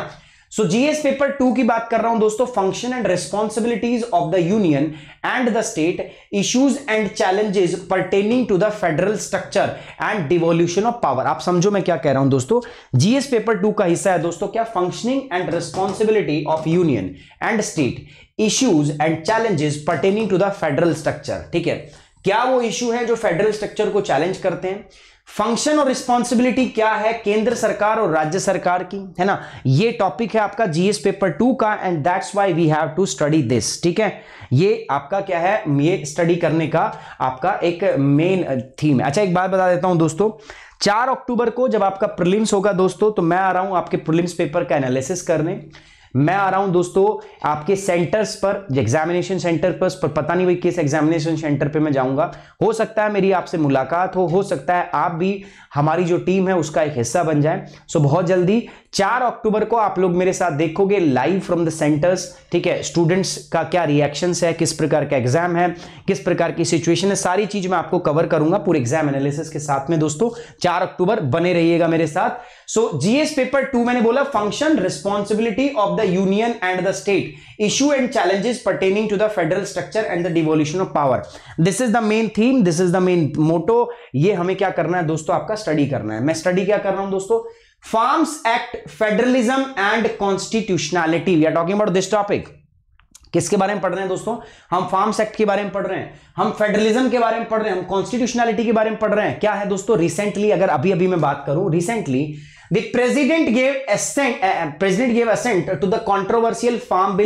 S1: सो जीएस पेपर टू की बात कर रहा हूं दोस्तों function and responsibilities of the union and the state issues and challenges pertaining to the federal structure and devolution of power आप समझो मैं क्या कह रहा हूं दोस्तों जीएस पेपर टू का हिस्सा है दोस्तों क्या functioning and responsibility of union and state issues and challenges pertaining to the federal structure ठीक है क्या वो इश्यू है जो फेडरल स्ट्रक्चर को चैलेंज करते हैं फंक्शन और रिस्पॉन्सिबिलिटी क्या है केंद्र सरकार और राज्य सरकार की है ना ये टॉपिक है आपका जीएस पेपर टू का and that's why we have to study this ठीक है ये आपका क्या है ये स्टडी करने का आपका एक मेन थीम है अच्छा एक बात बता देता हूं दोस्तों चार अक्टूबर को जब आपका प्रिलिम्स होगा दोस्तों तो मैं आ रहा हूं आपके प्रिलिम्स पेपर का एनालिसिस करने मैं आ रहा हूं दोस्तों आपके सेंटर्स पर एग्जामिनेशन सेंटर पर, पर पता नहीं भाई किस एग्जामिनेशन सेंटर पे मैं जाऊंगा हो सकता है मेरी आपसे मुलाकात हो हो सकता है आप भी हमारी जो टीम है उसका एक हिस्सा बन जाए सो बहुत जल्दी चार अक्टूबर को आप लोग मेरे साथ देखोगे लाइव फ्रॉम द सेंटर्स ठीक है स्टूडेंट्स का क्या रिएक्शन है किस प्रकार का एग्जाम है किस प्रकार की सिचुएशन है सारी चीज मैं आपको कवर करूंगा पूरे एग्जाम एनालिसिस के साथ में दोस्तों चार अक्टूबर बने रहिएगा मेरे साथ सो जीएस पेपर टू मैंने बोला function responsibility of the the union and the state issue and challenges pertaining to the federal structure and the devolution of power this is the main theme this is the main motto ये हमें क्या करना है दोस्तों आपका study करना है मैं स्टडी क्या कर रहा हूं दोस्तों farms act federalism and constitutionality we are talking about this topic किसके बारे में पढ़ रहे हैं दोस्तों हम फार्म्स एक्ट के बारे में पढ़ रहे हैं हम फेडरलिज्म के बारे में पढ़ रहे हैं हम कॉन्स्टिट्यूशनैलिटी के बारे में पढ़ रहे हैं क्या है दोस्तों रिसेंटली अगर अभी अभी मैं बात करूं recently The president gave assent, uh, uh, president gave assent to the controversial farm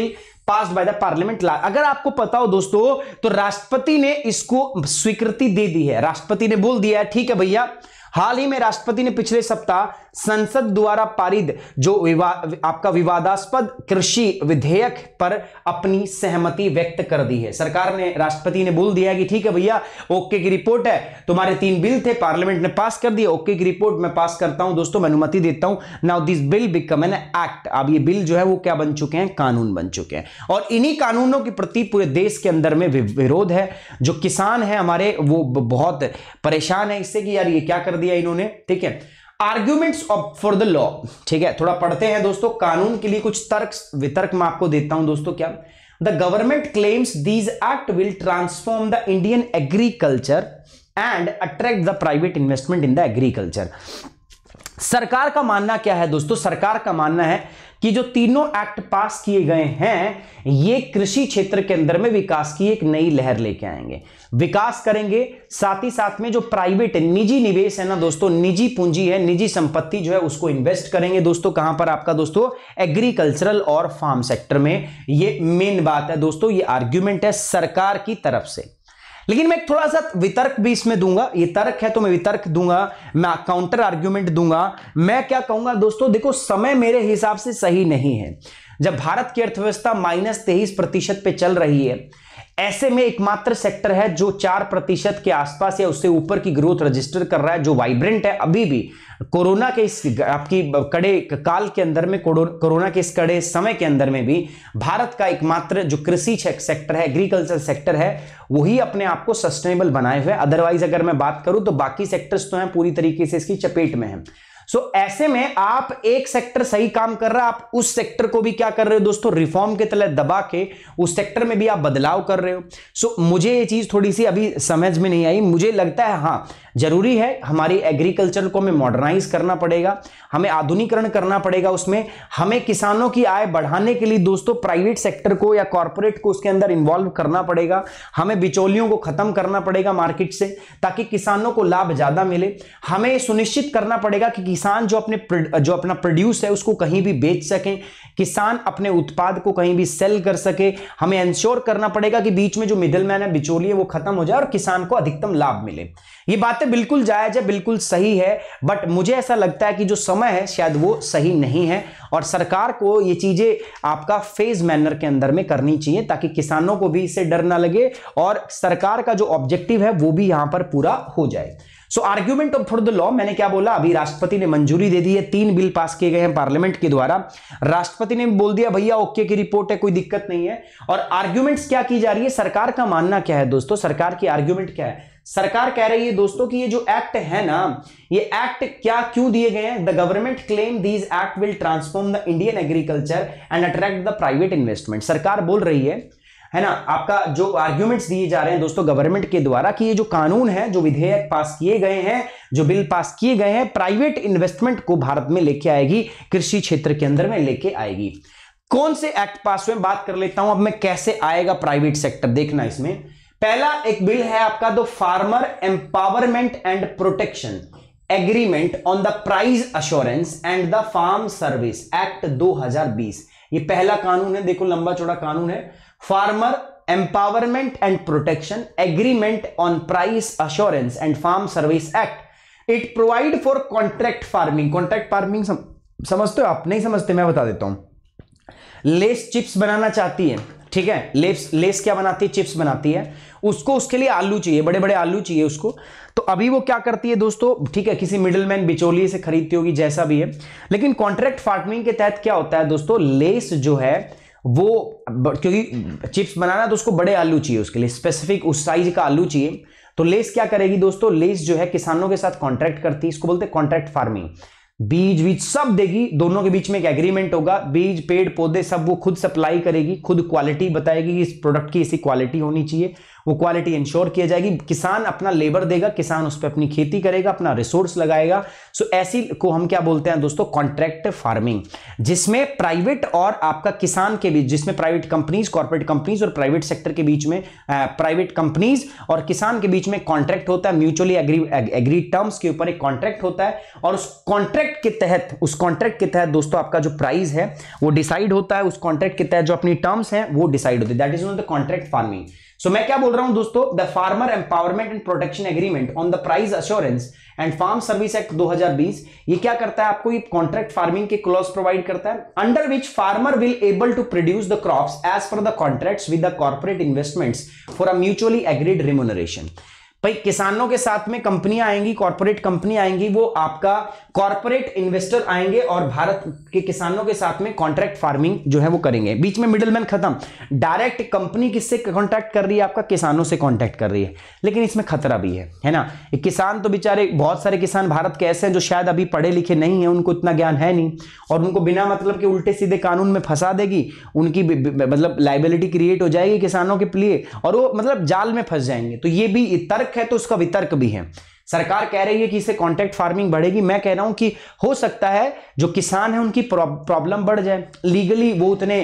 S1: pass by the parliament law अगर आपको पता हो दोस्तों तो राष्ट्रपति ने इसको स्वीकृति दे दी है राष्ट्रपति ने बोल दिया है ठीक है भैया हाल ही में राष्ट्रपति ने पिछले सप्ताह संसद द्वारा पारित जो विवा, आपका विवादास्पद कृषि विधेयक पर अपनी सहमति व्यक्त कर दी है सरकार ने राष्ट्रपति ने बोल दिया कि ठीक है भैया ओके की रिपोर्ट है तुम्हारे तीन बिल थे पार्लियामेंट ने पास कर दिया ओके की रिपोर्ट मैं पास करता हूं दोस्तों मैं अनुमति देता हूं now this bill become an act अब ये बिल जो है वो क्या बन चुके हैं कानून बन चुके हैं और इन्हीं कानूनों के प्रति पूरे देश के अंदर में विरोध है जो किसान है हमारे वो बहुत परेशान है इससे कि यार ये क्या कर दिया इन्होंने ठीक है arguments of for the law ठीक है थोड़ा पढ़ते हैं दोस्तों कानून के लिए कुछ तर्क वितर्क मैं आपको देता हूं दोस्तों क्या the government claims these act will transform the Indian agriculture and attract the private investment in the agriculture सरकार का मानना क्या है दोस्तों सरकार का मानना है कि जो तीनों एक्ट पास किए गए हैं ये कृषि क्षेत्र के अंदर में विकास की एक नई लहर लेके आएंगे विकास करेंगे साथ ही साथ में जो प्राइवेट निजी निवेश है ना दोस्तों निजी पूंजी है निजी संपत्ति जो है उसको इन्वेस्ट करेंगे दोस्तों कहां पर आपका दोस्तों एग्रीकल्चरल और फार्म सेक्टर में ये मेन बात है दोस्तों ये आर्ग्यूमेंट है सरकार की तरफ से लेकिन मैं थोड़ा सा वितर्क भी इसमें दूंगा ये तर्क है तो मैं वितर्क दूंगा मैं काउंटर आर्ग्यूमेंट दूंगा मैं क्या कहूंगा दोस्तों देखो समय मेरे हिसाब से सही नहीं है जब भारत की अर्थव्यवस्था माइनस तेईस प्रतिशत पे चल रही है ऐसे में एकमात्र सेक्टर है जो चार प्रतिशत के आसपास या उससे ऊपर की ग्रोथ रजिस्टर कर रहा है जो वाइब्रेंट है अभी भी कोरोना के इस आपकी कड़े काल के अंदर में कोरोना के इस कड़े समय के अंदर में भी भारत का एकमात्र जो कृषि सेक्टर है एग्रीकल्चर सेक्टर है वही अपने आप को सस्टेनेबल बनाए हुए अदरवाइज अगर मैं बात करूं तो बाकी सेक्टर्स तो हैं पूरी तरीके से इसकी चपेट में है सो ऐसे में आप एक सेक्टर सही काम कर रहा है आप उस सेक्टर को भी क्या कर रहे हो दोस्तों रिफॉर्म के तले दबा के उस सेक्टर में भी आप बदलाव कर रहे हो सो मुझे ये चीज थोड़ी सी अभी समझ में नहीं आई मुझे लगता है हाँ जरूरी है हमारी एग्रीकल्चर को हमें मॉडर्नाइज करना पड़ेगा हमें आधुनिकरण करना पड़ेगा उसमें हमें किसानों की आय बढ़ाने के लिए दोस्तों प्राइवेट सेक्टर को या कॉरपोरेट को उसके अंदर इन्वॉल्व करना पड़ेगा हमें बिचौलियों को खत्म करना पड़ेगा मार्केट से ताकि किसानों को लाभ ज्यादा मिले हमें सुनिश्चित करना पड़ेगा कि किसान जो अपने जो अपना प्रोड्यूस है उसको कहीं भी बेच सकें किसान अपने उत्पाद को कहीं भी सेल कर सके हमें इंश्योर करना पड़ेगा कि बीच में जो मिडिल मैन है बिचौलिए वो खत्म हो जाए और किसान को अधिकतम लाभ मिले ये बातें बिल्कुल जायज है बिल्कुल सही है बट मुझे ऐसा लगता है कि जो समय है शायद वो सही नहीं है और सरकार को ये चीज़ें आपका फेज मैनर के अंदर में करनी चाहिए ताकि किसानों को भी इससे डर ना लगे और सरकार का जो ऑब्जेक्टिव है वो भी यहां पर पूरा हो जाए so argument of for the law मैंने क्या बोला अभी राष्ट्रपति ने मंजूरी दे दी है तीन बिल पास किए गए हैं पार्लियामेंट के द्वारा राष्ट्रपति ने बोल दिया भैया ओके की रिपोर्ट है कोई दिक्कत नहीं है और आर्ग्यूमेंट्स क्या की जा रही है सरकार का मानना क्या है दोस्तों सरकार की आर्ग्यूमेंट क्या है सरकार कह रही है दोस्तों कि ये जो एक्ट है ना ये एक्ट क्या क्यों दिए गए हैं the government claim these act will transform the Indian agriculture and attract the private investment सरकार बोल रही है है ना आपका जो आर्ग्यूमेंट्स दिए जा रहे हैं दोस्तों गवर्नमेंट के द्वारा कि ये जो कानून है जो विधेयक पास किए गए हैं जो बिल पास किए गए हैं प्राइवेट इन्वेस्टमेंट को भारत में लेके आएगी कृषि क्षेत्र के अंदर में लेके आएगी कौन से एक्ट पास हुए बात कर लेता हूं अब मैं कैसे आएगा प्राइवेट सेक्टर देखना इसमें पहला एक बिल है आपका दो farmer empowerment and protection agreement on the price assurance and the farm service act 2020 ये पहला कानून है देखो लंबा चौड़ा कानून है farmer empowerment and protection agreement on price assurance and farm service act it provide for contract farming contract farming समझते हो आप नहीं समझते मैं बता देता हूं लेस चिप्स बनाना चाहती है ठीक है लेस लेस क्या बनाती है चिप्स बनाती है उसको उसके लिए आलू चाहिए बड़े बड़े आलू चाहिए उसको तो अभी वो क्या करती है दोस्तों ठीक है किसी मिडलमैन बिचौलिए से खरीदती होगी जैसा भी है लेकिन कॉन्ट्रैक्ट फार्मिंग के तहत क्या होता है दोस्तों लेस जो है वो क्योंकि चिप्स बनाना तो उसको बड़े आलू चाहिए उसके लिए स्पेसिफिक उस साइज का आलू चाहिए तो लेस क्या करेगी दोस्तों लेस जो है किसानों के साथ कॉन्ट्रैक्ट करती है इसको बोलते हैं कॉन्ट्रैक्ट फार्मिंग बीज बीज सब देगी दोनों के बीच में एक एग्रीमेंट होगा बीज पेड़ पौधे सब वो खुद सप्लाई करेगी खुद क्वालिटी बताएगी कि इस प्रोडक्ट की ऐसी क्वालिटी होनी चाहिए वो क्वालिटी इंश्योर किया जाएगी किसान अपना लेबर देगा किसान उस पर अपनी खेती करेगा अपना रिसोर्स लगाएगा सो ऐसी को हम क्या बोलते हैं दोस्तों कॉन्ट्रैक्ट फार्मिंग जिसमें प्राइवेट और आपका किसान के बीच जिसमें प्राइवेट कंपनीज कॉर्पोरेट कंपनीज और प्राइवेट सेक्टर के बीच में प्राइवेट कंपनीज और किसान के बीच में कॉन्ट्रैक्ट होता है म्यूचुअली एग्री एग्री टर्म्स के ऊपर एक कॉन्ट्रैक्ट होता है और उस कॉन्ट्रैक्ट के तहत उस कॉन्ट्रैक्ट के तहत दोस्तों आपका जो प्राइस है वो डिसाइड होता है उस कॉन्ट्रैक्ट के तहत जो अपनी टर्म्स हैं वो डिसाइड होती है that is not the contract farming so मैं क्या बोल रहा हूं दोस्तों the farmer empowerment and protection agreement on the price assurance and farm service act 2020 ये क्या करता है आपको ये कॉन्ट्रैक्ट फार्मिंग के क्लॉज प्रोवाइड करता है under which farmer will able to produce the crops as per the contracts with the corporate investments for a mutually agreed remuneration भाई किसानों के साथ में कंपनियां आएंगी कॉरपोरेट कंपनी आएंगी वो आपका कॉरपोरेट इन्वेस्टर आएंगे और भारत के किसानों के साथ में कॉन्ट्रैक्ट फार्मिंग जो है वो करेंगे बीच में मिडलमैन खत्म डायरेक्ट कंपनी किससे कॉन्ट्रैक्ट कर रही है आपका किसानों से कॉन्ट्रैक्ट कर रही है लेकिन इसमें खतरा भी है है ना किसान तो बेचारे बहुत सारे किसान भारत के ऐसे हैं जो शायद अभी पढ़े लिखे नहीं है उनको इतना ज्ञान है नहीं और उनको बिना मतलब के उल्टे सीधे कानून में फंसा देगी उनकी मतलब लाइबिलिटी क्रिएट हो जाएगी किसानों के लिए और वो मतलब जाल में फंस जाएंगे तो ये भी तर्क है तो उसका वितर्क भी है सरकार कह रही है कि इसे कॉन्ट्रैक्ट फार्मिंग बढ़ेगी मैं कह रहा हूं कि हो सकता है जो किसान है उनकी प्रॉब्लम बढ़ जाए लीगली वो उतने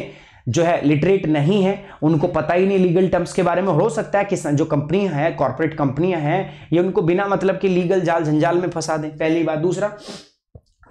S1: जो है लिटरेट नहीं है उनको पता ही नहीं लीगल टर्म्स के बारे में हो सकता है किसान जो कंपनियां हैं कॉरपोरेट कंपनियां हैं ये उनको बिना मतलब के लीगल जाल झंझाल में फंसा दें पहली बात दूसरा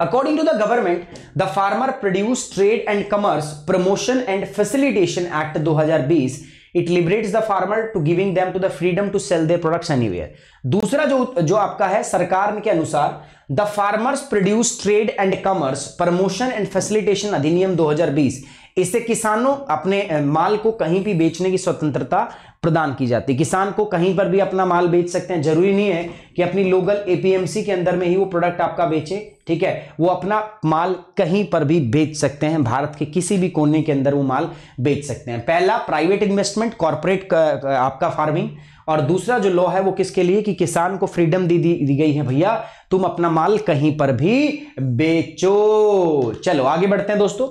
S1: according to the government the farmer produce trade and commerce promotion and Facilitation act 2020 it liberates the farmer to giving them to the freedom to sell their products anywhere दूसरा जो जो आपका है सरकार के अनुसार the farmers produce trade and commerce promotion and facilitation अधिनियम 2020 इससे किसानों अपने माल को कहीं भी बेचने की स्वतंत्रता प्रदान की जाती है किसान को कहीं पर भी अपना माल बेच सकते हैं जरूरी नहीं है कि अपनी लोकल एपीएमसी के अंदर में ही वो प्रोडक्ट आपका बेचे ठीक है वो अपना माल कहीं पर भी बेच सकते हैं भारत के किसी भी कोने के अंदर वो माल बेच सकते हैं पहला प्राइवेट इन्वेस्टमेंट कॉरपोरेट आपका फार्मिंग और दूसरा जो लॉ है वो किसके लिए कि किसान को फ्रीडम दी दी, दी गई है भैया तुम अपना माल कहीं पर भी बेचो चलो आगे बढ़ते हैं दोस्तों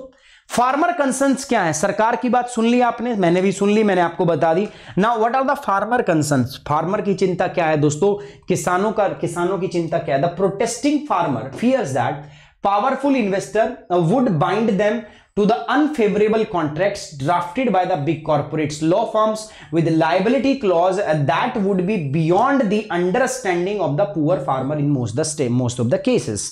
S1: फार्मर कंसर्न क्या है सरकार की बात सुन ली आपने मैंने भी सुन ली मैंने आपको बता दी now what are the farmer concern farmer की चिंता क्या है दोस्तों किसानों का किसानों की चिंता क्या है the protesting farmer fears that powerful investor would bind them to the unfavourable contract drafted by the big corporate law forms with liability clause that would be beyond the understanding of the poor farmer in most the state most of the cases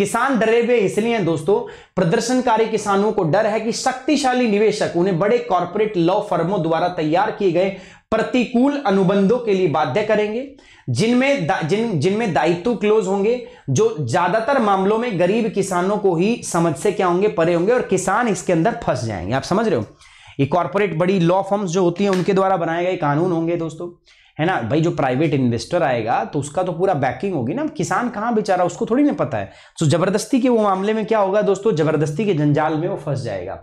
S1: किसान डरे हुए इसलिए हैं दोस्तों प्रदर्शनकारी किसानों को डर है कि शक्तिशाली निवेशक उन्हें बड़े कॉरपोरेट लॉ फर्मों द्वारा तैयार किए गए प्रतिकूल अनुबंधों के लिए बाध्य करेंगे जिनमें जिन जिनमें दायित्व क्लोज होंगे जो ज्यादातर मामलों में गरीब किसानों को ही समझ से क्या होंगे परे होंगे और किसान इसके अंदर फंस जाएंगे आप समझ रहे हो ये कॉरपोरेट बड़ी लॉ फर्म्स जो होती हैं उनके द्वारा बनाए गए कानून होंगे दोस्तों है ना भाई जो प्राइवेट इन्वेस्टर आएगा तो उसका तो पूरा बैकिंग होगी ना किसान कहाँ बेचारा उसको थोड़ी ना पता है तो जबरदस्ती के वो मामले में क्या होगा दोस्तों जबरदस्ती के जंजाल में वो फंस जाएगा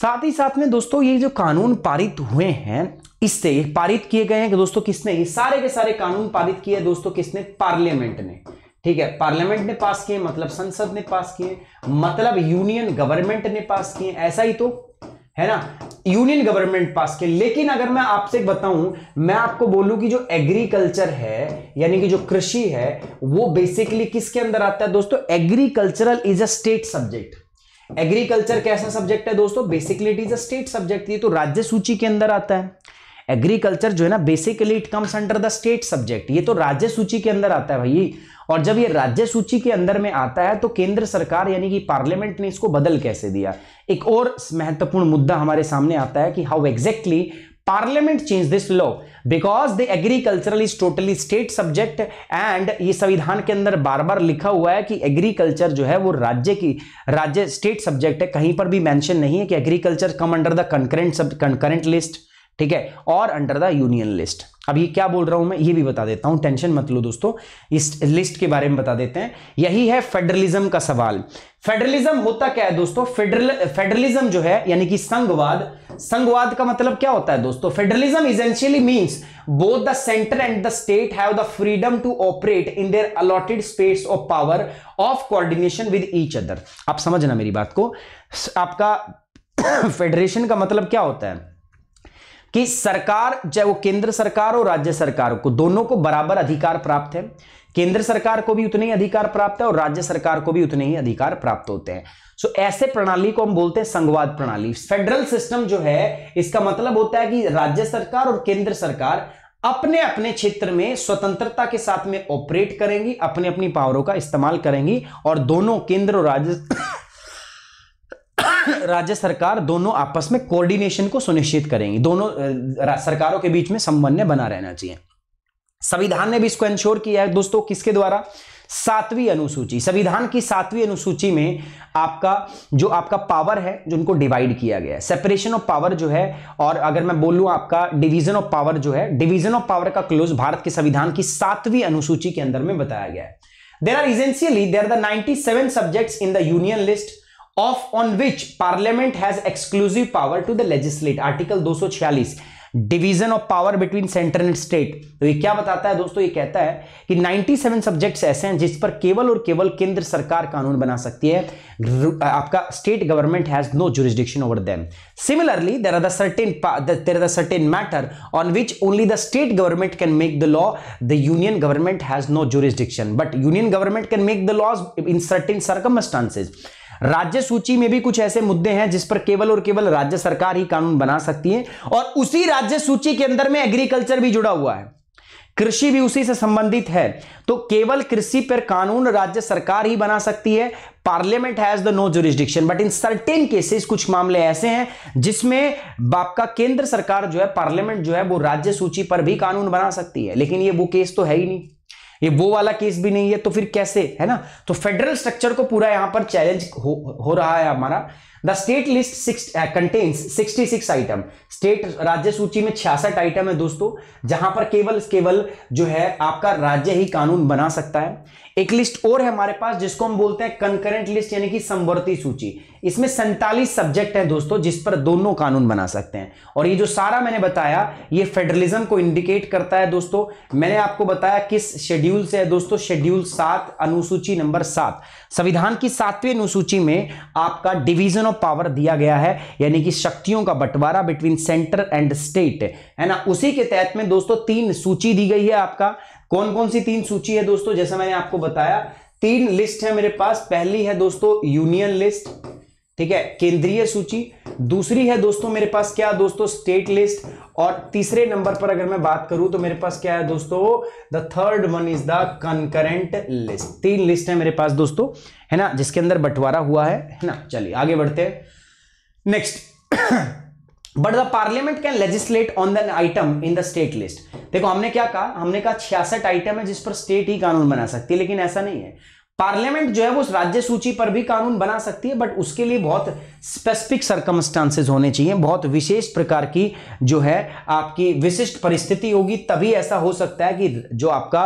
S1: साथ ही साथ में दोस्तों ये जो कानून पारित हुए हैं इससे पारित किए गए हैं कि दोस्तों किसने ये सारे के सारे कानून पारित किए दोस्तों किसने पार्लियामेंट ने ठीक है पार्लियामेंट ने पास किए मतलब संसद ने पास किए मतलब यूनियन गवर्नमेंट ने पास किए ऐसा ही तो है ना यूनियन गवर्नमेंट पास के लेकिन अगर मैं आपसे बताऊं मैं आपको बोलूं कि जो एग्रीकल्चर है यानी कि जो कृषि है वो बेसिकली किसके अंदर आता है दोस्तों agricultural is a state subject agriculture कैसा सब्जेक्ट है दोस्तों basically it is a state subject ये तो राज्य सूची के अंदर आता है एग्रीकल्चर जो है ना basically it comes under the state subject ये तो राज्य सूची के अंदर आता है भाई और जब ये राज्य सूची के अंदर में आता है तो केंद्र सरकार यानी कि पार्लियामेंट ने इसको बदल कैसे दिया एक और महत्वपूर्ण मुद्दा हमारे सामने आता है कि how exactly parliament change this law because the agricultural is totally state subject and ये संविधान के अंदर बार बार लिखा हुआ है कि एग्रीकल्चर जो है वो राज्य की राज्य स्टेट सब्जेक्ट है कहीं पर भी मैंशन नहीं है कि agriculture come under the concurrent सब कंकरेंट लिस्ट ठीक है और अंडर द यूनियन लिस्ट अब ये क्या बोल रहा हूं मैं ये भी बता देता हूं टेंशन मत लो दोस्तों इस लिस्ट के बारे में बता देते हैं यही है फेडरलिज्म का सवाल फेडरलिज्म होता क्या है दोस्तों फेडरल फेडरलिज्म जो है यानी कि संघवाद संघवाद का मतलब क्या होता है दोस्तों federalism essentially means both the centre and the state have the freedom to operate in their allotted space of power of coordination with each other आप समझना मेरी बात को आपका फेडरेशन (coughs) का मतलब क्या होता है कि सरकार चाहे वो केंद्र सरकार और राज्य सरकार को दोनों को बराबर अधिकार प्राप्त है केंद्र सरकार को भी उतने ही अधिकार प्राप्त है और राज्य सरकार को भी उतने ही अधिकार प्राप्त होते हैं सो so, ऐसे प्रणाली को हम बोलते हैं संघवाद प्रणाली फेडरल सिस्टम जो है इसका मतलब होता है कि राज्य सरकार और केंद्र सरकार अपने अपने क्षेत्र में स्वतंत्रता के साथ में ऑपरेट करेंगी अपने अपनी पावरों का इस्तेमाल करेंगी और दोनों केंद्र और राज्य राज्य सरकार दोनों आपस में कोऑर्डिनेशन को सुनिश्चित करेंगी दोनों सरकारों के बीच में समन्वय बना रहना चाहिए संविधान ने भी इसको इंश्योर किया है दोस्तों किसके द्वारा सातवीं अनुसूची संविधान की सातवीं अनुसूची में आपका जो आपका पावर है जो उनको डिवाइड किया गया है सेपरेशन ऑफ पावर जो है और अगर मैं बोलूं आपका डिवीजन ऑफ पावर जो है डिवीजन ऑफ पावर का क्लोज भारत के संविधान की सातवीं अनुसूची के अंदर में बताया गया है there are essentially there are the ninety seven subject in the union list of on which parliament has exclusive power to the legislate article 246 division of power between centre and state तो ये क्या बताता है दोस्तों ये कहता है कि 97 सब्जेक्ट्स ऐसे हैं जिस पर केवल और केवल केंद्र सरकार कानून बना सकती है आपका state government has no jurisdiction over them similarly there are the certain there are the certain matter on which only the state government can make the law the union government has no jurisdiction but union government can make the laws in certain circumstances राज्य सूची में भी कुछ ऐसे मुद्दे हैं जिस पर केवल और केवल राज्य सरकार ही कानून बना सकती है और उसी राज्य सूची के अंदर में एग्रीकल्चर भी जुड़ा हुआ है कृषि भी उसी से संबंधित है तो केवल कृषि पर कानून राज्य सरकार ही बना सकती है parliament has the no jurisdiction but in certain cases कुछ मामले ऐसे हैं जिसमें बाप का केंद्र सरकार जो है पार्लियामेंट जो है वो राज्य सूची पर भी कानून बना सकती है लेकिन ये वो केस तो है ही नहीं ये वो वाला केस भी नहीं है तो फिर कैसे है ना तो फेडरल स्ट्रक्चर को पूरा यहां पर चैलेंज हो, हो रहा है हमारा the state list contains 66 item state राज्य सूची में छियासठ आइटम है दोस्तों जहां पर केवल केवल जो है आपका राज्य ही कानून बना सकता है एक लिस्ट और है हमारे पास जिसको हम बोलते हैं कंकरेंट लिस्ट यानी कि संवर्ती सूची इसमें सैंतालीस सब्जेक्ट है दोस्तों जिस पर दोनों कानून बना सकते हैं और ये जो सारा मैंने बताया ये फेडरलिज्म को इंडिकेट करता है दोस्तों मैंने आपको बताया किस शेड्यूल से है दोस्तों शेड्यूल सात अनुसूची नंबर सात संविधान की सातवीं अनुसूची में आपका डिविजन ऑफ पावर दिया गया है यानी कि शक्तियों का बंटवारा बिटवीन सेंटर एंड स्टेट है ना उसी के तहत में दोस्तों तीन सूची दी गई है आपका कौन कौन सी तीन सूची है दोस्तों जैसा मैंने आपको बताया तीन लिस्ट है मेरे पास पहली है दोस्तों यूनियन लिस्ट ठीक है केंद्रीय सूची दूसरी है दोस्तों मेरे पास क्या दोस्तों स्टेट लिस्ट और तीसरे नंबर पर अगर मैं बात करूं तो मेरे पास क्या है दोस्तों the third one is the concurrent list तीन लिस्ट है मेरे पास दोस्तों है ना जिसके अंदर बंटवारा हुआ है है ना चलिए आगे बढ़ते हैं next but the parliament can legislate on the item in the state list देखो हमने क्या कहा हमने कहा छियासठ आइटम है जिस पर स्टेट ही कानून बना सकती है लेकिन ऐसा नहीं है पार्लियामेंट जो है वो राज्य सूची पर भी कानून बना सकती है बट उसके लिए बहुत स्पेसिफिक सर्कमस्टांसेस होने चाहिए बहुत विशेष प्रकार की जो है आपकी विशिष्ट परिस्थिति होगी तभी ऐसा हो सकता है कि जो आपका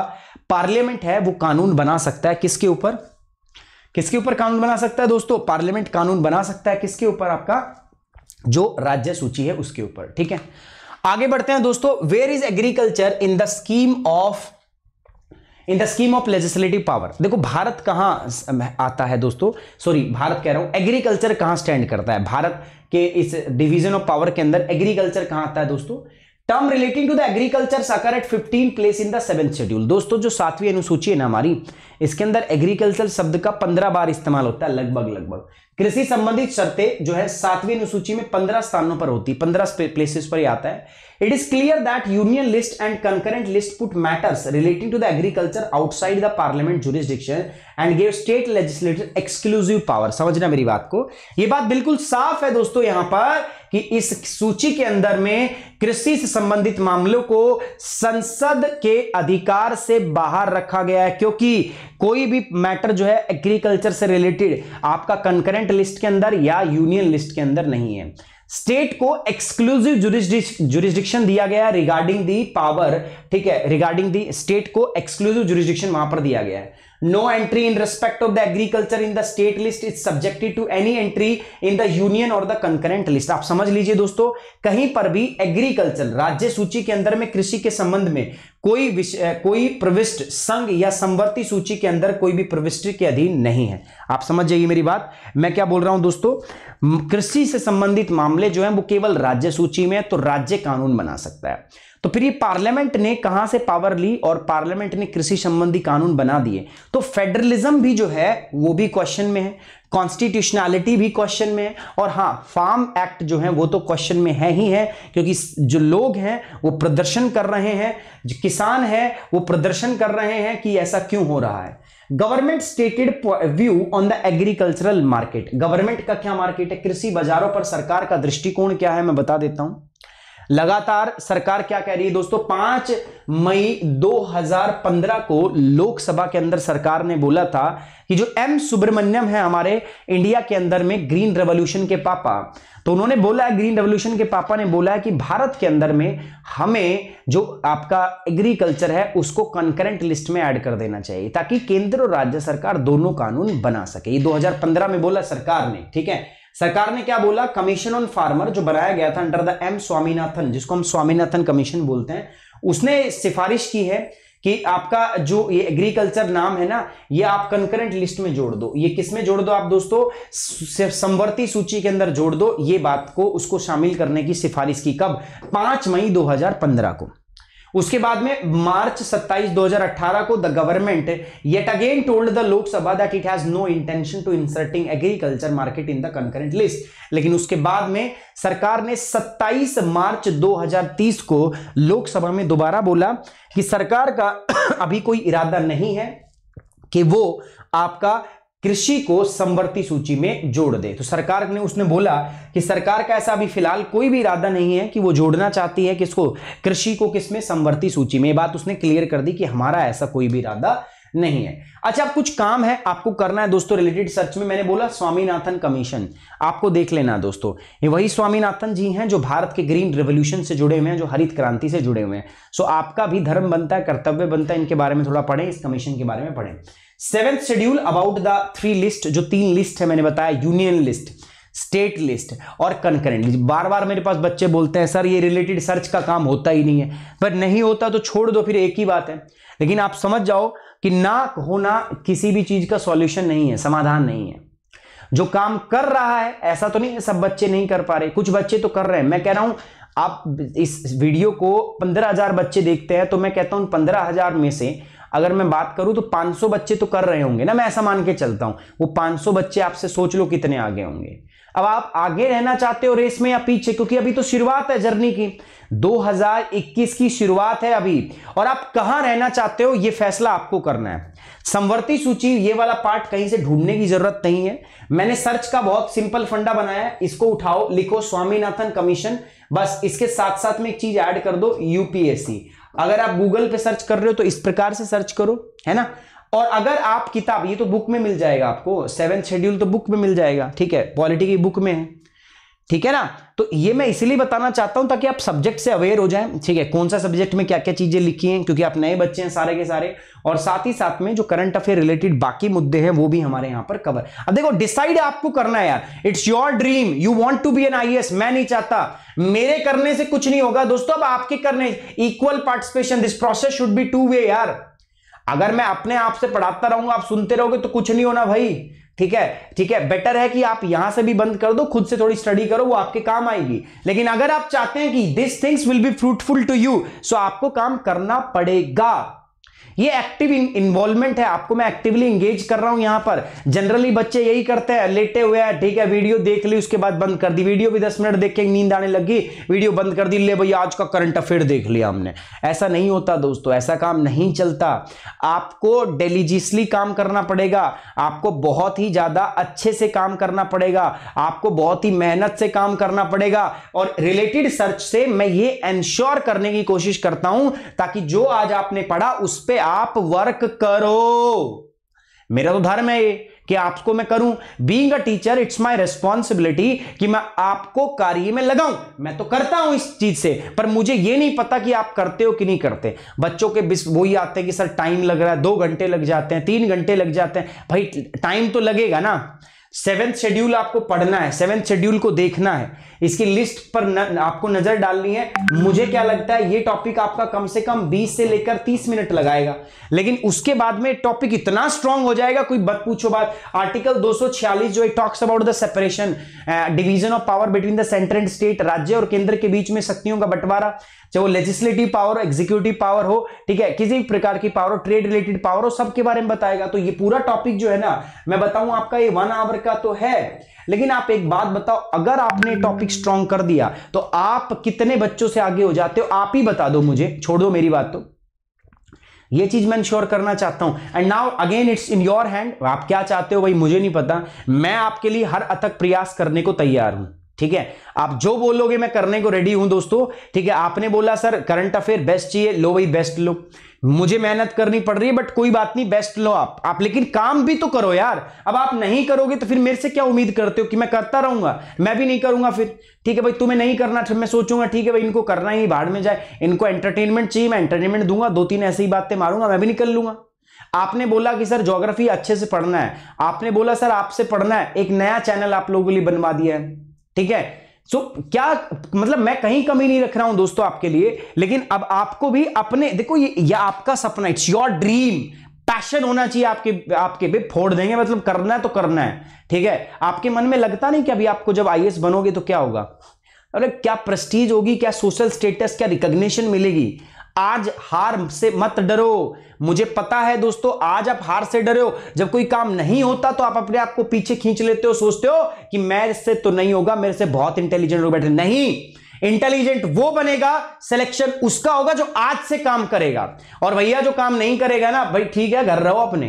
S1: पार्लियामेंट है वो कानून बना सकता है किसके ऊपर किसके ऊपर कानून बना सकता है दोस्तों पार्लियामेंट कानून बना सकता है किसके ऊपर आपका जो राज्य सूची है उसके ऊपर ठीक है आगे बढ़ते हैं दोस्तों where is agriculture in the scheme of in the scheme of legislative power देखो भारत कहां आता है दोस्तों सॉरी भारत कह रहा हूं एग्रीकल्चर कहां स्टैंड करता है भारत के इस डिवीजन ऑफ पावर के अंदर एग्रीकल्चर कहां आता है दोस्तों term relating to the agriculture सकर at 15 place in the seven schedule दोस्तों जो सातवीं अनुसूची है ना हमारी इसके अंदर एग्रीकल्चर शब्द का पंद्रह बार इस्तेमाल होता है लगभग लगभग कृषि संबंधित शर्तें जो है सातवीं अनुसूची में पंद्रह स्थानों पर होती है पंद्रह प्लेसेस पर ही आता है It is clear that union list and concurrent list put matters relating to the agriculture outside the parliament jurisdiction and gave state legislature exclusive power. समझना मेरी बात को ये बात बिल्कुल साफ है दोस्तों यहां पर कि इस सूची के अंदर में कृषि से संबंधित मामलों को संसद के अधिकार से बाहर रखा गया है क्योंकि कोई भी मैटर जो है एग्रीकल्चर से रिलेटेड आपका कंकरेंट लिस्ट के अंदर या यूनियन लिस्ट के अंदर नहीं है स्टेट को एक्सक्लूसिव जुरिस्डिक्शन दिया गया रिगार्डिंग दी पावर ठीक है रिगार्डिंग दी स्टेट को एक्सक्लूसिव जुरिस्डिक्शन वहां पर दिया गया है no entry in respect of the agriculture in the state list is subjected to any entry in the union or the concurrent list आप समझ लीजिए दोस्तों कहीं पर भी एग्रीकल्चर राज्य सूची के अंदर में कृषि के संबंध में कोई कोई प्रविष्ट संघ या संवर्ती सूची के अंदर कोई भी प्रविष्टि के अधीन नहीं है आप समझ जाइए मेरी बात मैं क्या बोल रहा हूं दोस्तों कृषि से संबंधित मामले जो है वो केवल राज्य सूची में तो राज्य कानून बना सकता है तो फिर ये पार्लियामेंट ने कहां से पावर ली और पार्लियामेंट ने कृषि संबंधी कानून बना दिए तो फेडरलिज्म भी जो है वो भी क्वेश्चन में है कॉन्स्टिट्यूशनैलिटी भी क्वेश्चन में है और हाँ फार्म एक्ट जो है वो तो क्वेश्चन में है ही है क्योंकि जो लोग हैं वो प्रदर्शन कर रहे हैं जो किसान है वो प्रदर्शन कर रहे हैं कि ऐसा क्यों हो रहा है government stated view on the agricultural market government का क्या मार्केट है कृषि बाजारों पर सरकार का दृष्टिकोण क्या है मैं बता देता हूं लगातार सरकार क्या कह रही है दोस्तों पांच मई 2015 को लोकसभा के अंदर सरकार ने बोला था कि जो एम सुब्रमण्यम है हमारे इंडिया के अंदर में ग्रीन रेवोल्यूशन के पापा तो उन्होंने बोला है ग्रीन रेवोल्यूशन के पापा ने बोला है कि भारत के अंदर में हमें जो आपका एग्रीकल्चर है उसको कंकरेंट लिस्ट में ऐड कर देना चाहिए ताकि केंद्र और राज्य सरकार दोनों कानून बना सके ये 2015 में बोला सरकार ने ठीक है सरकार ने क्या बोला कमीशन ऑन फार्मर जो बनाया गया था अंडर द एम स्वामीनाथन जिसको हम स्वामीनाथन कमीशन बोलते हैं उसने सिफारिश की है कि आपका जो ये एग्रीकल्चर नाम है ना ये आप कंकरेंट लिस्ट में जोड़ दो ये किस में जोड़ दो आप दोस्तों संवर्ती सूची के अंदर जोड़ दो ये बात को उसको शामिल करने की सिफारिश की कब पांच मई 2015 को उसके बाद में मार्च 27 2018 को the government yet again told the Lok Sabha that it has no intention to inserting agriculture market in the concurrent list लेकिन उसके बाद में सरकार ने 27 मार्च 2030 को लोकसभा में दोबारा बोला कि सरकार का (coughs) अभी कोई इरादा नहीं है कि वो आपका कृषि को समवर्ती सूची में जोड़ दे तो सरकार ने उसने बोला कि सरकार का ऐसा अभी फिलहाल कोई भी इरादा नहीं है कि वो जोड़ना चाहती है किसको कृषि को किसमें समवर्ती सूची में ये बात उसने क्लियर कर दी कि हमारा ऐसा कोई भी इरादा नहीं है अच्छा अब कुछ काम है आपको करना है दोस्तों रिलेटेड सर्च में मैंने बोला स्वामीनाथन कमीशन आपको देख लेना दोस्तों ये वही स्वामीनाथन जी हैं जो भारत के ग्रीन रेवोल्यूशन से जुड़े हुए हैं जो हरित क्रांति से जुड़े हुए हैं सो आपका भी धर्म बनता है कर्तव्य बनता है इनके बारे में थोड़ा पढ़ें इस कमीशन के बारे में पढ़ें seventh schedule about the three list जो तीन लिस्ट है मैंने बताया यूनियन लिस्ट स्टेट लिस्ट और कनकरेंट लिस्ट बार बार मेरे पास बच्चे बोलते हैं सर ये रिलेटेड सर्च का काम होता ही नहीं है पर नहीं होता तो छोड़ दो फिर एक ही बात है लेकिन आप समझ जाओ कि ना होना किसी भी चीज का सॉल्यूशन नहीं है समाधान नहीं है जो काम कर रहा है ऐसा तो नहीं है सब बच्चे नहीं कर पा रहे कुछ बच्चे तो कर रहे हैं मैं कह रहा हूं आप इस वीडियो को पंद्रह हजार बच्चे देखते हैं तो मैं कहता हूं पंद्रह हजार में से अगर मैं बात करूं तो 500 बच्चे तो कर रहे होंगे ना मैं ऐसा मान के चलता हूं वो 500 बच्चे आपसे सोच लो कितने आगे होंगे अब आप आगे रहना चाहते हो रेस में या पीछे क्योंकि अभी तो शुरुआत है जर्नी की 2021 की शुरुआत है अभी और आप कहां रहना चाहते हो यह फैसला आपको करना है समवर्ती सूची ये वाला पार्ट कहीं से ढूंढने की जरूरत नहीं है मैंने सर्च का बहुत सिंपल फंडा बनाया है इसको उठाओ लिखो स्वामीनाथन कमीशन बस इसके साथ साथ में एक चीज ऐड कर दो यूपीएससी अगर आप गूगल पे सर्च कर रहे हो तो इस प्रकार से सर्च करो है ना और अगर आप किताब ये तो बुक में मिल जाएगा आपको सेवन शेड्यूल तो बुक में मिल जाएगा ठीक है पॉलिटी की बुक में है ठीक है ना तो ये मैं इसलिए बताना चाहता हूं ताकि आप सब्जेक्ट से अवेयर हो जाएं ठीक है कौन सा सब्जेक्ट में क्या क्या चीजें लिखी हैं क्योंकि आप नए बच्चे हैं सारे के सारे और साथ ही साथ में जो करंट अफेयर रिलेटेड बाकी मुद्दे हैं वो भी हमारे यहां पर कवर अब देखो डिसाइड आपको करना है यार it's your dream you want to be an I मैं नहीं चाहता मेरे करने से कुछ नहीं होगा दोस्तों अब आपके करने equal participation this process should be two way यार अगर मैं अपने आप से पढ़ाता रहूंगा आप सुनते रहोगे तो कुछ नहीं होना भाई ठीक है ठीक है बेटर है कि आप यहां से भी बंद कर दो खुद से थोड़ी स्टडी करो वो आपके काम आएगी लेकिन अगर आप चाहते हैं कि this things will be fruitful to you so आपको काम करना पड़ेगा ये एक्टिव इन्वॉल्वमेंट है आपको मैं एक्टिवली इंगेज कर रहा हूं यहां पर जनरली बच्चे यही करते हैं लेटे हुए हैं ठीक है वीडियो देख ली उसके बाद बंद कर दी वीडियो भी दस मिनट देख के नींद आने लगी वीडियो बंद कर दी ले भैया आज का करंट अफेयर देख लिया हमने ऐसा नहीं होता दोस्तों ऐसा काम नहीं चलता आपको डेलीजियसली काम करना पड़ेगा आपको बहुत ही ज्यादा अच्छे से काम करना पड़ेगा आपको बहुत ही मेहनत से काम करना पड़ेगा और रिलेटेड सर्च से मैं ये एंश्योर करने की कोशिश करता हूं ताकि जो आज आपने पढ़ा उस पर आप वर्क करो मेरा तो धर्म है ये कि आपको मैं करूं being a teacher it's my responsibility कि मैं आपको कार्य में लगाऊं मैं तो करता हूं इस चीज से पर मुझे ये नहीं पता कि आप करते हो कि नहीं करते बच्चों के बिस ही आते हैं कि सर टाइम लग रहा है दो घंटे लग जाते हैं तीन घंटे लग जाते हैं भाई टाइम तो लगेगा ना सेवेंथ शेड्यूल आपको पढ़ना है सेवेंथ शेड्यूल को देखना है इसकी लिस्ट पर न, आपको नजर डालनी है मुझे क्या लगता है ये टॉपिक आपका कम से कम 20 से लेकर 30 मिनट लगाएगा लेकिन उसके बाद में टॉपिक इतना स्ट्रांग हो जाएगा कोई बत पूछो बात आर्टिकल 246 जो talks about the separation division of power between the centre and state राज्य और केंद्र के बीच में शक्तियों का बंटवारा चाहे वो लेजिस्लेटिव पावर एग्जीक्यूटिव पावर हो ठीक है किसी भी प्रकार की पावर हो ट्रेड रिलेटेड पावर हो सबके बारे में बताएगा तो ये पूरा टॉपिक जो है ना मैं बताऊं आपका ये वन आवर का तो है लेकिन आप एक बात बताओ अगर आपने टॉपिक स्ट्रांग कर दिया तो आप कितने बच्चों से आगे हो जाते हो आप ही बता दो मुझे छोड़ दो मेरी बात तो ये चीज मैं इंश्योर करना चाहता हूं and now again it's in your hand आप क्या चाहते हो भाई मुझे नहीं पता मैं आपके लिए हर अथक प्रयास करने को तैयार हूं ठीक है आप जो बोलोगे मैं करने को रेडी हूं दोस्तों ठीक है आपने बोला सर करंट अफेयर बेस्ट चाहिए लो भाई बेस्ट लो मुझे मेहनत करनी पड़ रही है बट कोई बात नहीं बेस्ट लो आप आप लेकिन काम भी तो करो यार अब आप नहीं करोगे तो फिर मेरे से क्या उम्मीद करते हो कि मैं करता रहूंगा मैं भी नहीं करूंगा फिर ठीक है भाई तुम्हें नहीं करना फिर मैं सोचूंगा ठीक है भाई इनको करना ही बाहर में जाए इनको एंटरटेनमेंट चाहिए मैं एंटरटेनमेंट दूंगा दो तीन ऐसी बातें मारूंगा मैं भी निकल लूंगा आपने बोला कि सर ज्योग्राफी अच्छे से पढ़ना है आपने बोला सर आपसे पढ़ना है एक नया चैनल आप लोगों के लिए बनवा दिया है ठीक है सो so, क्या मतलब मैं कहीं कमी नहीं रख रहा हूं दोस्तों आपके लिए लेकिन अब आपको भी अपने देखो ये, ये आपका सपना इट्स योर ड्रीम पैशन होना चाहिए आपके आपके पे फोड़ देंगे मतलब करना है तो करना है ठीक है आपके मन में लगता नहीं कि अभी आपको जब आई बनोगे तो क्या होगा अरे क्या प्रेस्टीज होगी क्या सोशल स्टेटस क्या रिकग्निशन मिलेगी आज हार से मत डरो मुझे पता है दोस्तों आज आप हार से डरे हो जब कोई काम नहीं होता तो आप अपने आप को पीछे खींच लेते हो सोचते हो कि मेरे से तो नहीं होगा मेरे से बहुत इंटेलिजेंट लोग बैठे नहीं इंटेलिजेंट वो बनेगा सिलेक्शन उसका होगा जो आज से काम करेगा और भैया जो काम नहीं करेगा ना भाई ठीक है घर रहो अपने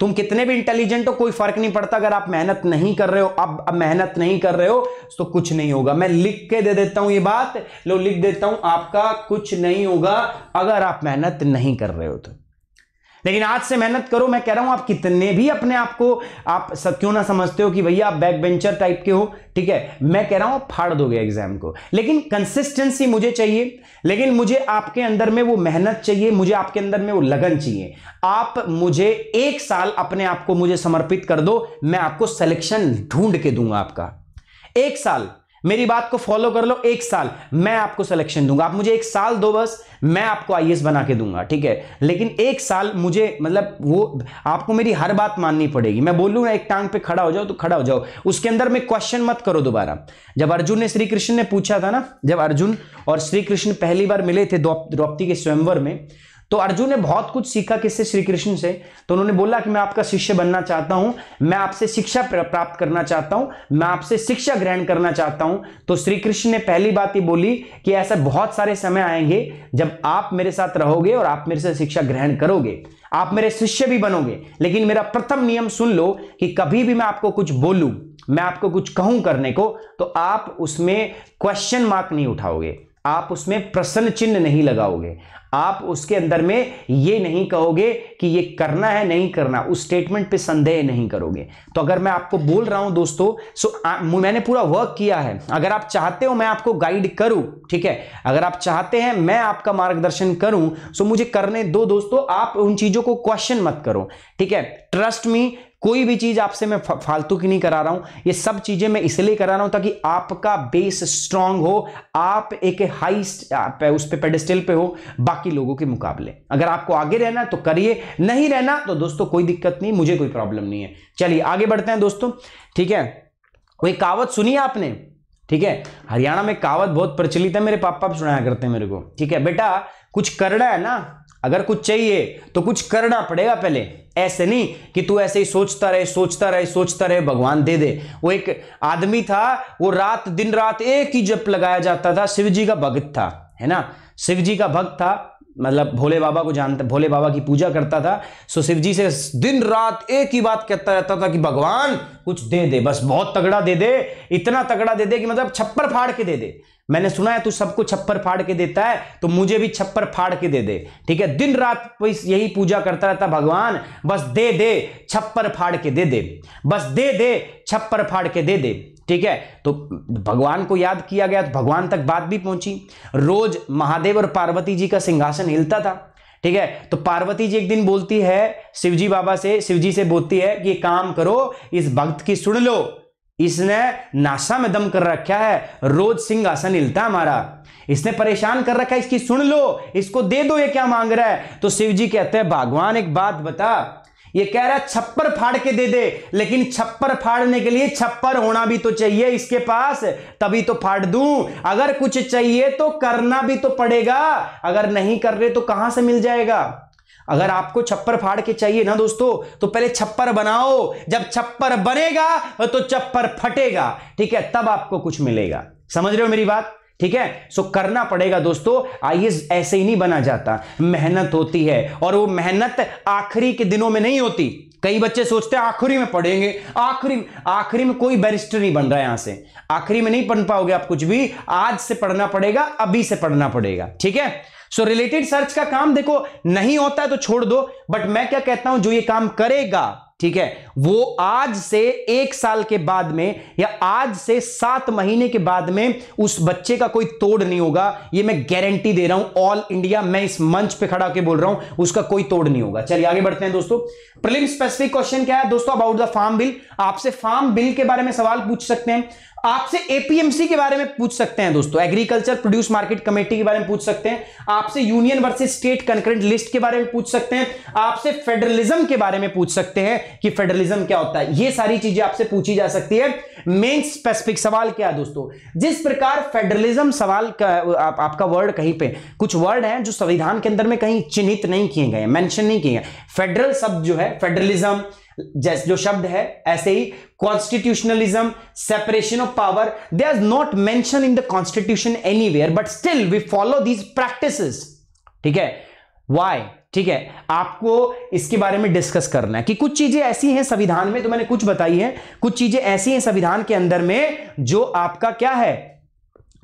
S1: तुम कितने भी इंटेलिजेंट हो कोई फर्क नहीं पड़ता अगर आप मेहनत नहीं कर रहे हो अब अब मेहनत नहीं कर रहे हो तो कुछ नहीं होगा मैं लिख के दे देता हूं ये बात लो लिख देता हूं आपका कुछ नहीं होगा अगर आप मेहनत नहीं कर रहे हो तो लेकिन आज से मेहनत करो मैं कह रहा हूं आप कितने भी अपने आप को आप सब क्यों ना समझते हो कि भैया आप बैक बेंचर टाइप के हो ठीक है मैं कह रहा हूं फाड़ दोगे एग्जाम को लेकिन कंसिस्टेंसी मुझे चाहिए लेकिन मुझे आपके अंदर में वो मेहनत चाहिए मुझे आपके अंदर में वो लगन चाहिए आप मुझे एक साल अपने आप को मुझे समर्पित कर दो मैं आपको सिलेक्शन ढूंढ के दूंगा आपका एक साल मेरी बात को फॉलो कर लो एक साल मैं आपको सिलेक्शन दूंगा आप मुझे एक साल दो बस मैं आपको आईएएस बना के दूंगा ठीक है लेकिन एक साल मुझे मतलब वो आपको मेरी हर बात माननी पड़ेगी मैं बोलूँ एक टांग पे खड़ा हो जाओ तो खड़ा हो जाओ उसके अंदर में क्वेश्चन मत करो दोबारा जब अर्जुन ने श्री कृष्ण ने पूछा था ना जब अर्जुन और श्री कृष्ण पहली बार मिले थे द्रौपदी के स्वयंवर में तो अर्जुन ने बहुत कुछ सीखा किससे श्री कृष्ण से तो उन्होंने बोला कि मैं आपका शिष्य बनना चाहता हूं मैं आपसे शिक्षा प्राप्त करना चाहता हूं मैं आपसे शिक्षा ग्रहण करना चाहता हूं तो श्री कृष्ण ने पहली बात ही बोली कि ऐसा बहुत सारे समय आएंगे जब आप मेरे साथ रहोगे और आप मेरे से शिक्षा ग्रहण करोगे आप मेरे शिष्य भी बनोगे लेकिन मेरा प्रथम नियम सुन लो कि कभी भी मैं आपको कुछ बोलूं मैं आपको कुछ कहूं करने को तो आप उसमें क्वेश्चन मार्क नहीं उठाओगे आप उसमें प्रश्न चिन्ह नहीं लगाओगे आप उसके अंदर में ये नहीं कहोगे कि ये करना है नहीं करना उस स्टेटमेंट पे संदेह नहीं करोगे तो अगर मैं आपको बोल रहा हूं दोस्तों सो आ, मैंने पूरा वर्क किया है अगर आप चाहते हो मैं आपको गाइड करूं ठीक है अगर आप चाहते हैं मैं आपका मार्गदर्शन करूं सो मुझे करने दो दोस्तों आप उन चीजों को क्वेश्चन मत करो ठीक है ट्रस्ट मी कोई भी चीज आपसे मैं फालतू की नहीं करा रहा हूं ये सब चीजें मैं इसलिए करा रहा हूं ताकि आपका बेस स्ट्रांग हो आप एक हाई उस पर पे पेडिस्टल पे हो बाकी लोगों के मुकाबले अगर आपको आगे रहना है तो करिए नहीं रहना तो दोस्तों कोई दिक्कत नहीं मुझे कोई प्रॉब्लम नहीं है चलिए आगे बढ़ते हैं दोस्तों ठीक है कोई कहावत सुनी आपने ठीक है हरियाणा में कहावत बहुत प्रचलित है मेरे पापा सुनाया करते हैं मेरे को ठीक है बेटा कुछ करना है ना अगर कुछ चाहिए तो कुछ करना पड़ेगा पहले ऐसे नहीं कि तू ऐसे ही सोचता रहे सोचता रहे सोचता रहे भगवान दे दे वो एक आदमी था वो रात दिन रात एक ही जप लगाया जाता था शिव जी का भगत था है ना शिव जी का भक्त था मतलब भोले बाबा को जानता भोले बाबा की पूजा करता था सो शिव जी से दिन रात एक ही बात कहता रहता था कि भगवान कुछ दे दे बस बहुत तगड़ा दे दे इतना तगड़ा दे दे कि मतलब छप्पर फाड़ के दे दे मैंने सुना है तू सबको छप्पर फाड़ के देता है तो मुझे भी छप्पर फाड़ के दे दे ठीक है दिन रात यही पूजा करता रहता भगवान बस दे दे छप्पर फाड़ के दे दे बस दे दे छप्पर फाड़ के दे दे ठीक है तो भगवान को याद किया गया तो भगवान तक बात भी पहुंची रोज महादेव और पार्वती जी का सिंहासन हिलता था ठीक है तो पार्वती जी एक दिन बोलती है शिवजी बाबा से शिवजी से बोलती है कि काम करो इस भक्त की सुन लो इसने नासा में दम कर रखा है रोज सिंहासन हिलता हमारा इसने परेशान कर रखा है इसकी सुन लो इसको दे दो ये क्या मांग रहा है तो शिव जी कहते हैं भगवान एक बात बता ये कह रहा है छप्पर फाड़ के दे दे लेकिन छप्पर फाड़ने के लिए छप्पर होना भी तो चाहिए इसके पास तभी तो फाड़ दू अगर कुछ चाहिए तो करना भी तो पड़ेगा अगर नहीं कर रहे तो कहां से मिल जाएगा अगर आपको छप्पर फाड़ के चाहिए ना दोस्तों तो पहले छप्पर बनाओ जब छप्पर बनेगा तो छप्पर फटेगा ठीक है तब आपको कुछ मिलेगा समझ रहे हो मेरी बात ठीक है सो करना पड़ेगा दोस्तों आइए ऐसे ही नहीं बना जाता मेहनत होती है और वो मेहनत आखिरी के दिनों में नहीं होती कई बच्चे सोचते हैं आखिरी में पढ़ेंगे आखिरी आखिरी में कोई बैरिस्टर नहीं बन रहा है यहां से आखिरी में नहीं पढ़ पाओगे आप कुछ भी आज से पढ़ना पड़ेगा अभी से पढ़ना पड़ेगा ठीक है सो रिलेटेड सर्च का काम देखो नहीं होता है तो छोड़ दो बट मैं क्या कहता हूं जो ये काम करेगा ठीक है वो आज से एक साल के बाद में या आज से सात महीने के बाद में उस बच्चे का कोई तोड़ नहीं होगा ये मैं गारंटी दे रहा हूं ऑल इंडिया मैं इस मंच पे खड़ा के बोल रहा हूं उसका कोई तोड़ नहीं होगा चलिए आगे बढ़ते हैं दोस्तों प्रिलिम स्पेसिफिक क्वेश्चन क्या है दोस्तों अबाउट द फार्म बिल आपसे फार्म बिल के बारे में सवाल पूछ सकते हैं आपसे एपीएमसी के बारे में पूछ सकते हैं दोस्तों एग्रीकल्चर प्रोड्यूस मार्केट कमेटी के बारे में पूछ सकते हैं आपसे union versus state concurrent list के बारे में पूछ सकते हैं आपसे फेडरलिज्म के बारे में पूछ सकते हैं कि फेडरलिज्म क्या होता है ये सारी चीजें आपसे पूछी जा सकती है मेन स्पेसिफिक सवाल क्या है दोस्तों जिस प्रकार फेडरलिज्म सवाल का, आप, आपका वर्ड कहीं पे कुछ वर्ड है जो संविधान के अंदर में कहीं चिन्हित नहीं किए गए मैंशन नहीं किए गए फेडरल शब्द जो है फेडरलिज्म जैसे जो शब्द है ऐसे ही constitutionalism separation of power they are not mention in the constitution anywhere but still we follow these practice ठीक है वाई ठीक है आपको इसके बारे में डिस्कस करना है कि कुछ चीजें ऐसी हैं संविधान में तो मैंने कुछ बताई है कुछ चीजें ऐसी हैं संविधान के अंदर में जो आपका क्या है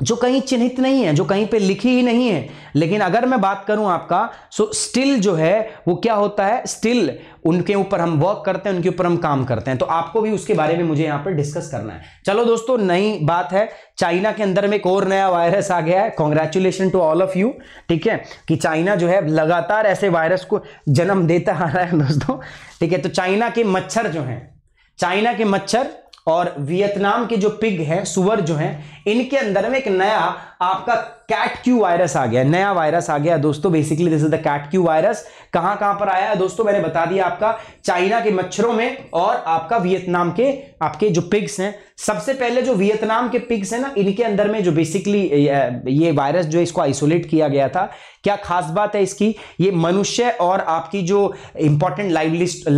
S1: जो कहीं चिन्हित नहीं है जो कहीं पे लिखी ही नहीं है लेकिन अगर मैं बात करूं आपका सो स्टिल जो है वो क्या होता है स्टिल उनके ऊपर हम वर्क करते हैं उनके ऊपर हम काम करते हैं तो आपको भी उसके बारे में मुझे यहां पर डिस्कस करना है चलो दोस्तों नई बात है चाइना के अंदर में एक और नया वायरस आ गया है congratulation to all of you ठीक है कि चाइना जो है लगातार ऐसे वायरस को जन्म देता आ रहा है दोस्तों ठीक है तो चाइना के मच्छर जो है चाइना के मच्छर और वियतनाम के जो पिग हैं सुअर जो हैं इनके अंदर में एक नया आपका कैट क्यू वायरस आ गया नया वायरस आ गया दोस्तों basically this is the Cat Que virus कहां कहां पर आया है दोस्तों मैंने बता दिया आपका चाइना के मच्छरों में और आपका वियतनाम के आपके जो पिग्स हैं सबसे पहले जो वियतनाम के पिग्स हैं ना इनके अंदर में जो बेसिकली ये वायरस जो इसको आइसोलेट किया गया था क्या खास बात है इसकी ये मनुष्य और आपकी जो इंपॉर्टेंट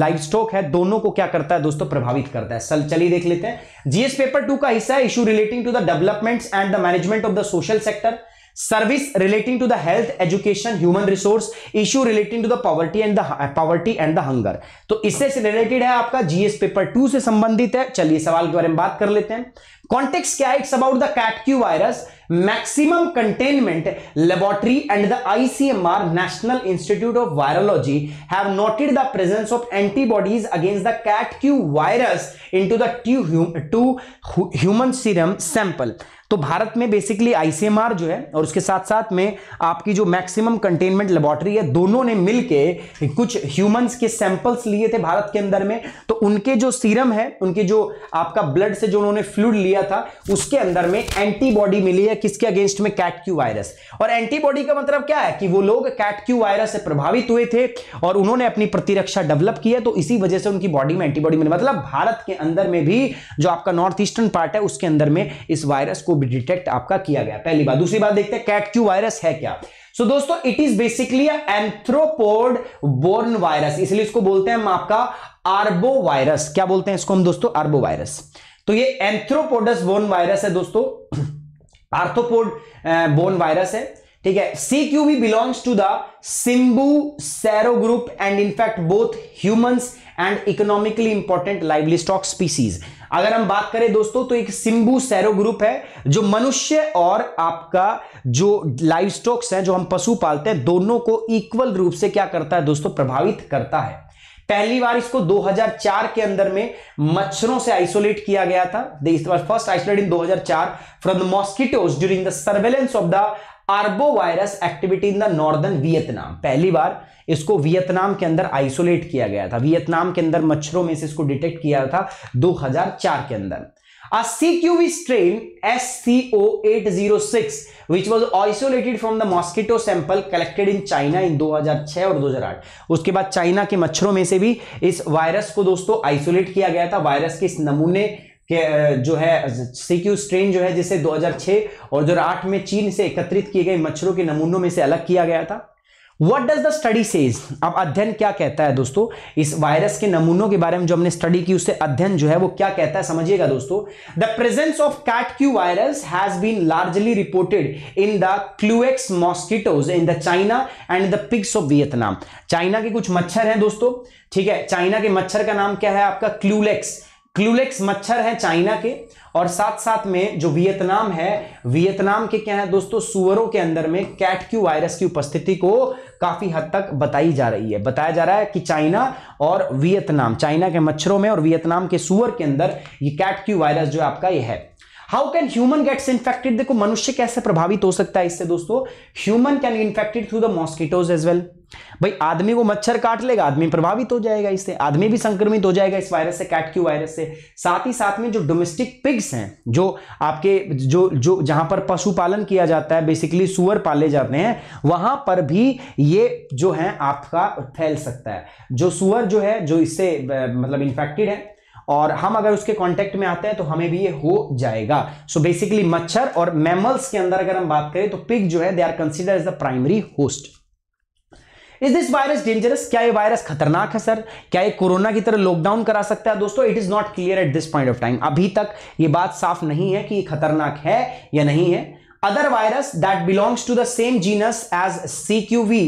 S1: लाइव स्टॉक है दोनों को क्या करता है दोस्तों प्रभावित करता है सल चलिए देख लेते हैं जीएस पेपर टू का हिस्सा है issue relating to the developments and the management of the social sector service relating to the health education human resource issue relating to the poverty and poverty and the hunger तो इससे related है आपका GS paper to से संबंधित है चलिए सवाल के बारे में बात कर लेते हैं कॉन्टेक्स्ट क्या है it's about the Que virus maximum containment laboratory and the ICMR National Institute of Virology have noted the presence of antibodies against the Cat Que virus into the two human serum sample तो भारत में basically ICMR जो है और उसके साथ साथ में आपकी जो मैक्सिमम कंटेनमेंट लेबोरेटरी है दोनों ने मिलके कुछ ह्यूमंस के सैंपल्स लिए थे भारत के अंदर में तो उनके जो सीरम है उनके जो आपका ब्लड से जो उन्होंने फ्लूड लिया था उसके अंदर में एंटीबॉडी मिली है किसके अगेंस्ट में कैट क्यू वायरस और एंटीबॉडी का मतलब क्या है कि वो लोग कैट क्यू वायरस से प्रभावित हुए थे और उन्होंने अपनी प्रतिरक्षा डेवलप की है तो इसी वजह से उनकी बॉडी में एंटीबॉडी मिली मतलब भारत के अंदर में भी जो आपका नॉर्थ ईस्टर्न पार्ट है उसके अंदर में इस वायरस को भी डिटेक्ट आपका किया गया पहली बात दूसरी बात देखते हैं कैट क्यू वायरस है क्या सो so, दोस्तों it is basically anthropod borne virus इसलिए इसको बोलते हैं हम आपका आर्बो वायरस क्या बोलते हैं इसको हम दोस्तों आर्बो वायरस तो ये एंथ्रोपोडस बोर्न वायरस है दोस्तों आर्थोपोड बोर्न वायरस है ठीक है C Q V belongs to the Simbu sero group and in fact both humans and economically important lively stock species अगर हम बात करें दोस्तों तो एक सिंबू सैरो ग्रुप है जो मनुष्य और आपका जो लाइव स्टॉक्स है जो हम पशु पालते हैं दोनों को इक्वल रूप से क्या करता है दोस्तों प्रभावित करता है पहली बार इसको 2004 के अंदर में मच्छरों से आइसोलेट किया गया था first isolate in 2004 from the mosquitoes during the surveillance of the arbovirus activity in the northern Vietnam पहली बार इसको वियतनाम के अंदर आइसोलेट किया गया था वियतनाम के अंदर मच्छरों में से इसको डिटेक्ट किया था 2004 के अंदर zero six which was isolated from the from sample collected in China in दो हजार 2006 और 2008 उसके बाद चाइना के मच्छरों में से भी इस वायरस को दोस्तों आइसोलेट किया गया था वायरस के इस नमूने के जो है सीक्यू स्ट्रेन जो है जिसे 2006 और 2008 में चीन से एकत्रित किए गए मच्छरों के नमूनों में से अलग किया गया था what does the study says अब अध्ययन क्या कहता है दोस्तों इस वायरस के नमूनों के बारे में जो हमने स्टडी की उससे अध्ययन जो है वो क्या कहता है समझिएगा दोस्तों the presence of Cat Que virus has been largely reported in the Culex mosquitoes in the China and the pigs of Vietnam China के कुछ मच्छर हैं दोस्तों ठीक है चाइना के मच्छर का नाम क्या है आपका क्लूलेक्स क्लूलेक्स मच्छर है चाइना के और साथ साथ में जो वियतनाम है वियतनाम के क्या है दोस्तों सुअरों के अंदर में कैट क्यू वायरस की उपस्थिति को काफी हद तक बताई जा रही है बताया जा रहा है कि चाइना और वियतनाम चाइना के मच्छरों में और वियतनाम के सुअर के अंदर ये कैट क्यू वायरस जो आपका ये है how can human gets infected देखो मनुष्य कैसे प्रभावित हो सकता है इससे दोस्तों human can infected through the mosquitoes as well भाई आदमी को मच्छर काट लेगा आदमी प्रभावित हो जाएगा इससे आदमी भी संक्रमित हो जाएगा इस वायरस से कैट क्यू वायरस से साथ ही साथ में जो डोमेस्टिक पिग्स हैं जो आपके जो जो जहां पर पशुपालन किया जाता है बेसिकली सुअर पाले जाते हैं वहां पर भी ये जो है आपका फैल सकता है जो सुअर जो है जो इससे मतलब इन्फेक्टेड है और हम अगर उसके कांटेक्ट में आते हैं तो हमें भी ये हो जाएगा सो बेसिकली मच्छर और मैमल्स के अंदर अगर हम बात करें तो पिग जो है they are consider as the primary host is this virus dangerous क्या ये वायरस खतरनाक है सर क्या ये कोरोना की तरह लॉकडाउन करा सकता है दोस्तों it is not clear at this point of time अभी तक ये बात साफ नहीं है कि ये खतरनाक है या नहीं है other virus that belongs to the same genus as C Q V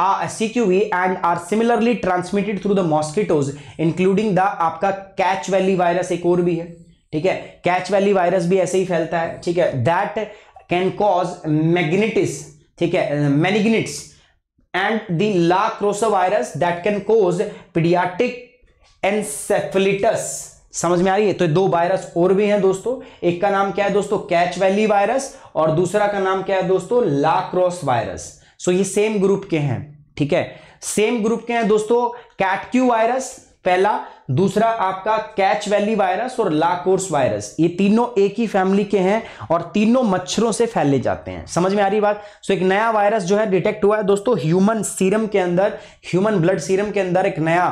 S1: and are similarly transmitted through the mosquitoes including the आपका कैच वैली वायरस एक और भी है ठीक है कैच वैली वायरस भी ऐसे ही फैलता है ठीक है दैट कैन कॉज मैग्नेटिस ठीक है uh, and the la virus that can cause pediatric encephalitis समझ में आ रही है तो दो वायरस और भी हैं दोस्तों एक का नाम क्या है दोस्तों कैच वैली वायरस और दूसरा का नाम क्या है दोस्तों ला क्रॉस वायरस सो ये सेम ग्रुप के हैं ठीक है सेम ग्रुप के हैं दोस्तों कैटक्यू वायरस पहला दूसरा आपका कैच वैली वायरस और लाकोर्स वायरस ये तीनों एक ही फैमिली के हैं और तीनों मच्छरों से फैले जाते हैं समझ में आ रही बात सो एक नया वायरस जो है डिटेक्ट हुआ है दोस्तों ह्यूमन सीरम के अंदर ह्यूमन ब्लड सीरम के अंदर एक नया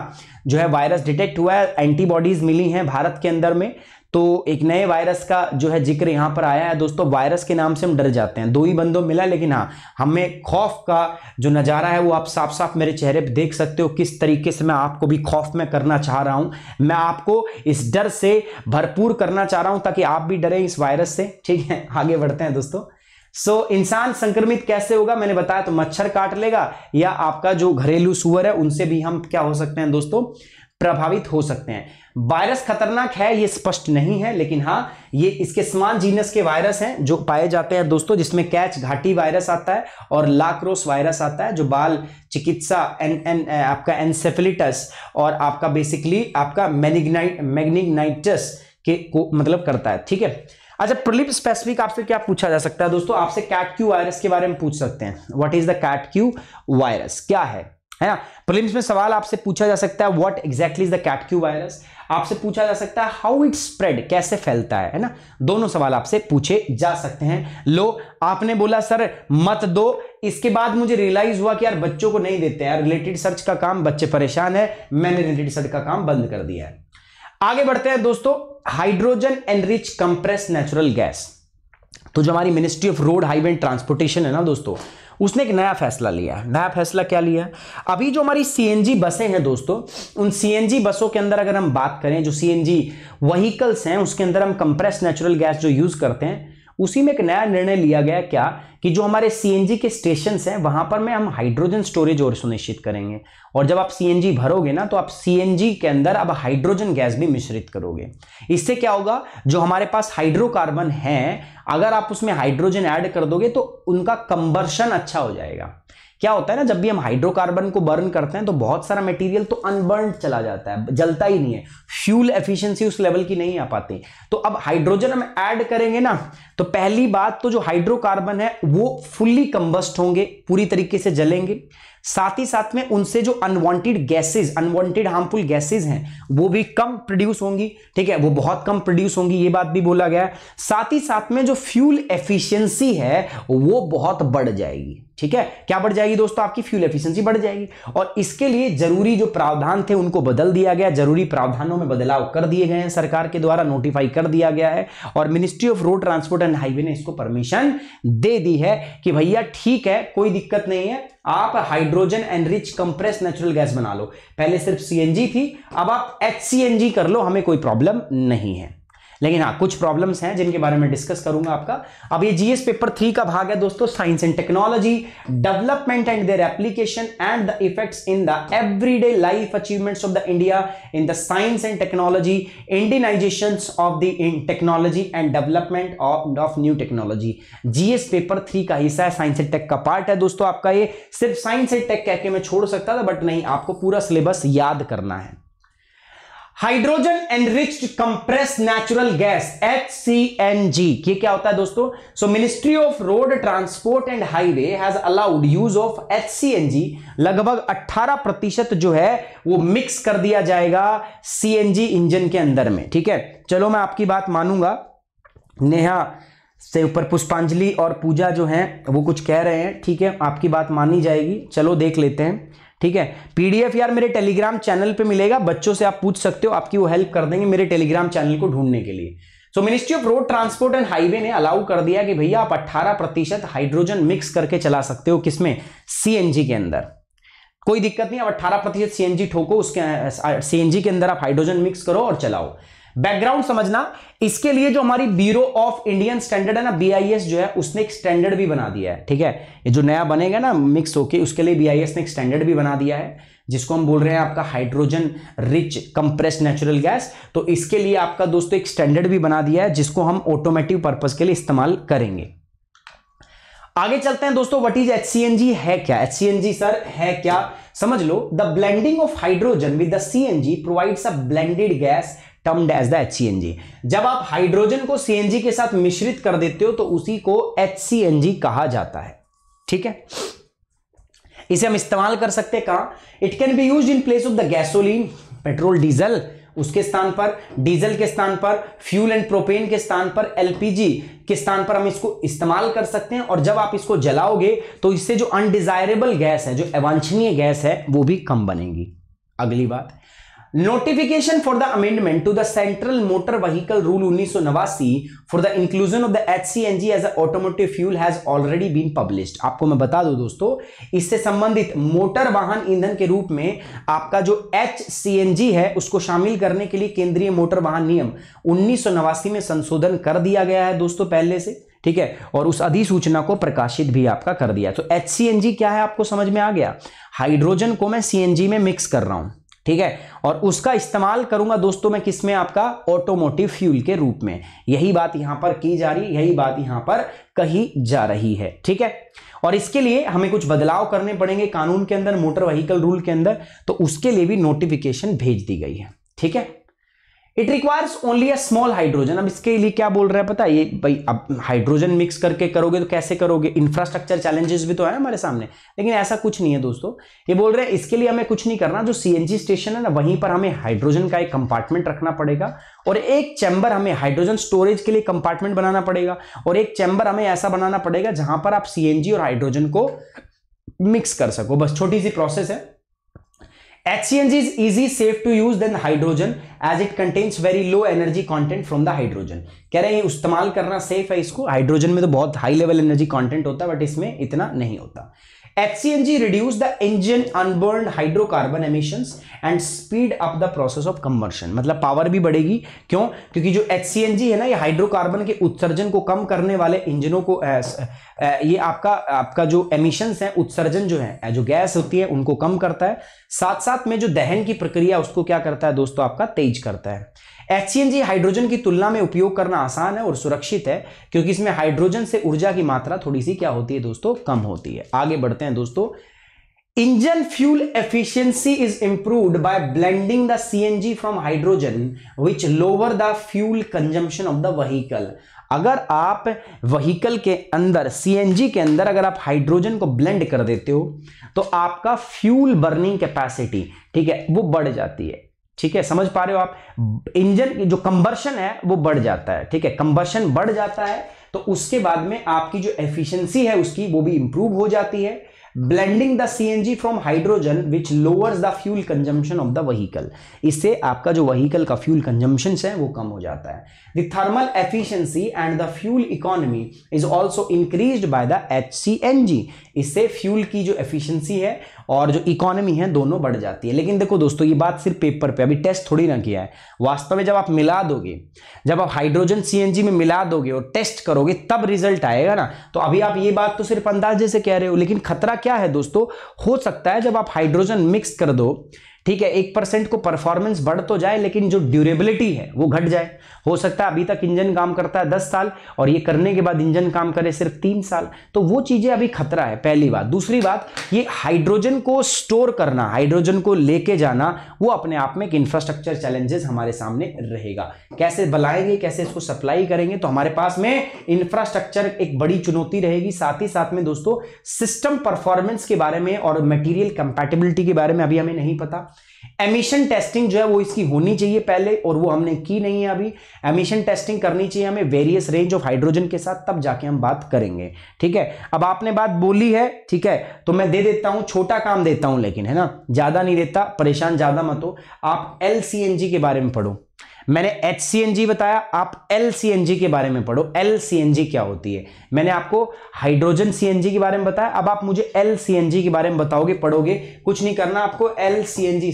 S1: जो है वायरस डिटेक्ट हुआ है एंटीबॉडीज मिली हैं भारत के अंदर में तो एक नए वायरस का जो है जिक्र यहां पर आया है दोस्तों वायरस के नाम से हम डर जाते हैं दो ही बंदों मिला लेकिन हाँ हमें खौफ का जो नज़ारा है वो आप साफ साफ मेरे चेहरे पर देख सकते हो किस तरीके से मैं आपको भी खौफ में करना चाह रहा हूं मैं आपको इस डर से भरपूर करना चाह रहा हूं ताकि आप भी डरें इस वायरस से ठीक है आगे बढ़ते हैं दोस्तों सो so, इंसान संक्रमित कैसे होगा मैंने बताया तो मच्छर काट लेगा या आपका जो घरेलू सुअर है उनसे भी हम क्या हो सकते हैं दोस्तों प्रभावित हो सकते हैं वायरस खतरनाक है ये स्पष्ट नहीं है लेकिन हाँ ये इसके समान जीनस के वायरस हैं जो पाए जाते हैं दोस्तों जिसमें कैच घाटी वायरस आता है और लाक्रोस वायरस आता है जो बाल चिकित्सा एन एन आपका एनसेफिलिटस और आपका बेसिकली आपका मैनिग्नाइट मैग्निग्नाइटस के को मतलब करता है ठीक है अच्छा प्रलिप स्पेसिफिक आपसे क्या पूछा जा सकता है दोस्तों आपसे कैट क्यू वायरस के बारे में पूछ सकते हैं what is the Cat Que virus क्या है है ना प्रिलिम्स में सवाल आपसे पूछा जा सकता है what exactly is the Cat Que virus आपसे पूछा जा सकता है हाउ इट स्प्रेड कैसे फैलता है है ना दोनों सवाल आपसे पूछे जा सकते हैं लो आपने बोला सर मत दो इसके बाद मुझे रियलाइज हुआ कि यार बच्चों को नहीं देते यार रिलेटेड सर्च का काम बच्चे परेशान है मैंने रिलेटेड सर्च का काम बंद कर दिया है आगे बढ़ते हैं दोस्तों hydrogen enrich compress natural gas तो जो हमारी ministry of road highway and transportation है ना दोस्तों उसने एक नया फैसला लिया है नया फैसला क्या लिया अभी जो हमारी सी बसें हैं दोस्तों उन सी बसों के अंदर अगर हम बात करें जो सीएनजी व्हीकल्स हैं उसके अंदर हम कंप्रेस नेचुरल गैस जो यूज़ करते हैं उसी में एक नया निर्णय लिया गया क्या कि जो हमारे सीएनजी के स्टेशन हैं वहां पर में हम हाइड्रोजन स्टोरेज और सुनिश्चित करेंगे और जब आप सी भरोगे ना तो आप सी के अंदर अब हाइड्रोजन गैस भी मिश्रित करोगे इससे क्या होगा जो हमारे पास हाइड्रोकार्बन है अगर आप उसमें हाइड्रोजन ऐड कर दोगे तो उनका कंबर्शन अच्छा हो जाएगा क्या होता है ना जब भी हम हाइड्रोकार्बन को बर्न करते हैं तो बहुत सारा मटेरियल तो अनबर्न चला जाता है जलता ही नहीं है फ्यूल एफिशिएंसी उस लेवल की नहीं आ पाती तो अब हाइड्रोजन हम ऐड करेंगे ना तो पहली बात तो जो हाइड्रोकार्बन है वो फुल्ली कंबस्ट होंगे पूरी तरीके से जलेंगे साथ ही साथ में उनसे जो unwanted gases unwanted harmful gases हैं वो भी कम प्रोड्यूस होंगी ठीक है वो बहुत कम प्रोड्यूस होंगी ये बात भी बोला गया साथ ही साथ में जो फ्यूल एफिशिएंसी है वो बहुत बढ़ जाएगी ठीक है क्या बढ़ जाएगी दोस्तों आपकी फ्यूल एफिशिएंसी बढ़ जाएगी और इसके लिए जरूरी जो प्रावधान थे उनको बदल दिया गया जरूरी प्रावधानों में बदलाव कर दिए गए हैं सरकार के द्वारा नोटिफाई कर दिया गया है और ministry of road transport and highway ने इसको परमिशन दे दी है कि भैया ठीक है कोई दिक्कत नहीं है आप hydrogen enrich compress natural gas बना लो पहले सिर्फ सीएनजी थी अब आप एच कर लो हमें कोई प्रॉब्लम नहीं है लेकिन हाँ कुछ प्रॉब्लम्स हैं जिनके बारे में डिस्कस करूंगा आपका अब ये जीएस पेपर थ्री का भाग है दोस्तों science and technology development and their application and the effects in the everyday life achievements of the India in the science and technology Indianization of the technology and development of new technology GS paper three का हिस्सा है science and tech का part है दोस्तों आपका ये सिर्फ science and take कह के मैं छोड़ सकता था बट नहीं आपको पूरा सिलेबस याद करना है hydrogen enriched compress natural gas H C N G ये क्या होता है दोस्तों so ministry of road transport and highway has allowed use of H C N G लगभग 18 प्रतिशत जो है वो मिक्स कर दिया जाएगा सी एन जी इंजन के अंदर में ठीक है चलो मैं आपकी बात मानूंगा नेहा से ऊपर पुष्पांजलि और पूजा जो है वो कुछ कह रहे हैं ठीक है आपकी बात मानी जाएगी चलो देख लेते हैं ठीक है पीडीएफ यार मेरे टेलीग्राम चैनल पे मिलेगा बच्चों से आप पूछ सकते हो आपकी वो हेल्प कर देंगे मेरे टेलीग्राम चैनल को ढूंढने के लिए so ministry of road transport and highway ने अलाउ कर दिया कि भैया आप अट्ठारह प्रतिशत हाइड्रोजन मिक्स करके चला सकते हो किसमें सीएनजी के अंदर कोई दिक्कत नहीं अब अट्ठारह प्रतिशत सीएनजी ठोको उसके सीएनजी के अंदर आप हाइड्रोजन मिक्स करो और चलाओ बैकग्राउंड समझना इसके लिए जो हमारी ब्यूरो ऑफ इंडियन स्टैंडर्ड है ना बीआईएस जो है उसने एक स्टैंडर्ड भी बना दिया है ठीक है ये जो नया बनेगा ना मिक्स होके उसके लिए बीआईएस ने एक स्टैंडर्ड भी बना दिया है जिसको हम बोल रहे हैं आपका hydrogen rich compress natural gas तो इसके लिए आपका दोस्तों एक स्टैंडर्ड भी बना दिया है जिसको हम ऑटोमेटिव पर्पज के लिए इस्तेमाल करेंगे आगे चलते हैं दोस्तों वट इज एच है क्या एच सर है क्या समझ लो the blending of hydrogen with the CNG provides a blended gas termed as the H जब आप हाइड्रोजन को सी के साथ मिश्रित कर देते हो तो उसी को एच कहा जाता है ठीक है इसे हम इस्तेमाल कर सकते कहा it can be use in place of the gasoline petrol diesel उसके स्थान पर डीजल के स्थान पर फ्यूल एंड प्रोपेन के स्थान पर एलपीजी के स्थान पर हम इसको इस्तेमाल कर सकते हैं और जब आप इसको जलाओगे तो इससे जो अनडिजायरेबल गैस है जो अवांछनीय गैस है वो भी कम बनेगी अगली बात notification for the amendment to the central motor vehicle rule उन्नीस सौ नवासी for the inclusion of the H C N G as automotive fuel has already been published आपको मैं बता दूं दोस्तों इससे संबंधित मोटर वाहन ईंधन के रूप में आपका जो एच सी एन जी है उसको शामिल करने के लिए केंद्रीय मोटर वाहन नियम उन्नीस सौ नवासी में संशोधन कर दिया गया है दोस्तों पहले से ठीक है और उस अधिसूचना को प्रकाशित भी आपका कर दिया तो एच सी क्या है आपको समझ में आ गया हाइड्रोजन को मैं सी एन जी में मिक्स कर रहा हूं ठीक है और उसका इस्तेमाल करूंगा दोस्तों मैं किसमें आपका ऑटोमोटिव फ्यूल के रूप में यही बात यहां पर की जा रही यही बात यहां पर कही जा रही है ठीक है और इसके लिए हमें कुछ बदलाव करने पड़ेंगे कानून के अंदर मोटर व्हीकल रूल के अंदर तो उसके लिए भी नोटिफिकेशन भेज दी गई है ठीक है it requires only a small hydrogen अब इसके लिए क्या बोल रहा है पता है ये भाई अब हाइड्रोजन मिक्स करके करोगे तो कैसे करोगे इंफ्रास्ट्रक्चर चैलेंजेस भी तो है हमारे सामने लेकिन ऐसा कुछ नहीं है दोस्तों ये बोल रहे हैं इसके लिए हमें कुछ नहीं करना जो सीएनजी स्टेशन है ना वहीं पर हमें हाइड्रोजन का एक कंपार्टमेंट रखना पड़ेगा और एक चैम्बर हमें हाइड्रोजन स्टोरेज के लिए कंपार्टमेंट बनाना पड़ेगा और एक चैम्बर हमें ऐसा बनाना पड़ेगा जहां पर आप सीएनजी और हाइड्रोजन को मिक्स कर सको बस छोटी सी प्रोसेस है HCNG is easy, safe to use than hydrogen as it contains very low energy content from the hydrogen. कह रहे हैं इस्तेमाल करना सेफ है इसको हाइड्रोजन में तो बहुत हाई लेवल एनर्जी कंटेंट होता है बट इसमें इतना नहीं होता HCNG reduce the engine unburned hydrocarbon emissions and speed up the process of conversion मतलब पावर भी बढ़ेगी क्यों क्योंकि जो HCNG है ना ये हाइड्रोकार्बन के उत्सर्जन को कम करने वाले इंजनों को आ, आ, ये आपका आपका जो एमिशंस है उत्सर्जन जो है जो गैस होती है उनको कम करता है साथ साथ में जो दहन की प्रक्रिया उसको क्या करता है दोस्तों आपका तेज करता है एच हाइड्रोजन की तुलना में उपयोग करना आसान है और सुरक्षित है क्योंकि इसमें हाइड्रोजन से ऊर्जा की मात्रा थोड़ी सी क्या होती है दोस्तों कम होती है आगे बढ़ते हैं दोस्तों engine fuel efficiency is improved by blending the CNG from hydrogen which lower the fuel consumption of the vehicle अगर आप वहीकल के अंदर सीएनजी के अंदर अगर आप हाइड्रोजन को ब्लेंड कर देते हो तो आपका फ्यूल बर्निंग कैपेसिटी ठीक है वो बढ़ जाती है ठीक है समझ पा रहे हो आप इंजन जो कंबर्शन है वो बढ़ जाता है ठीक है कंबर्शन बढ़ जाता है तो उसके बाद में आपकी जो एफिशिएंसी है उसकी वो भी इंप्रूव हो जाती है blending the CNG from hydrogen which lowers the fuel consumption of the vehicle इससे आपका जो वहीकल का फ्यूल कंजम्पशन है वो कम हो जाता है the thermal efficiency and the fuel economy is also increase by the H इससे फ्यूल की जो एफिशिएंसी है और जो इकोनॉमी है दोनों बढ़ जाती है लेकिन देखो दोस्तों ये बात सिर्फ पेपर पे अभी टेस्ट थोड़ी ना किया है वास्तव में जब आप मिला दोगे जब आप हाइड्रोजन सीएनजी में मिला दोगे और टेस्ट करोगे तब रिजल्ट आएगा ना तो अभी आप ये बात तो सिर्फ अंदाजे से कह रहे हो लेकिन खतरा क्या है दोस्तों हो सकता है जब आप हाइड्रोजन मिक्स कर दो ठीक है एक परसेंट को परफॉर्मेंस बढ़ तो जाए लेकिन जो ड्यूरेबिलिटी है वो घट जाए हो सकता है अभी तक इंजन काम करता है दस साल और ये करने के बाद इंजन काम करे सिर्फ तीन साल तो वो चीज़ें अभी खतरा है पहली बात दूसरी बात ये हाइड्रोजन को स्टोर करना हाइड्रोजन को लेके जाना वो अपने आप में एक इंफ्रास्ट्रक्चर चैलेंजेस हमारे सामने रहेगा कैसे बनाएंगे कैसे इसको सप्लाई करेंगे तो हमारे पास में इंफ्रास्ट्रक्चर एक बड़ी चुनौती रहेगी साथ ही साथ में दोस्तों सिस्टम परफॉर्मेंस के बारे में और मटीरियल कंपेटेबिलिटी के बारे में अभी हमें नहीं पता एमिशन टेस्टिंग जो है वो इसकी होनी चाहिए पहले और वो हमने की नहीं है अभी एमिशन टेस्टिंग करनी चाहिए हमें वेरियस रेंज ऑफ हाइड्रोजन के साथ तब जाके हम बात करेंगे ठीक है अब आपने बात बोली है ठीक है तो मैं दे देता हूं छोटा काम देता हूं लेकिन है ना ज्यादा नहीं देता परेशान ज्यादा मत हो आप एल के बारे में पढ़ो मैंने एच बताया आप एल के बारे में पढ़ो एल क्या होती है मैंने आपको हाइड्रोजन सी के बारे में बताया अब आप मुझे एल के बारे में बताओगे पढ़ोगे कुछ नहीं करना आपको एल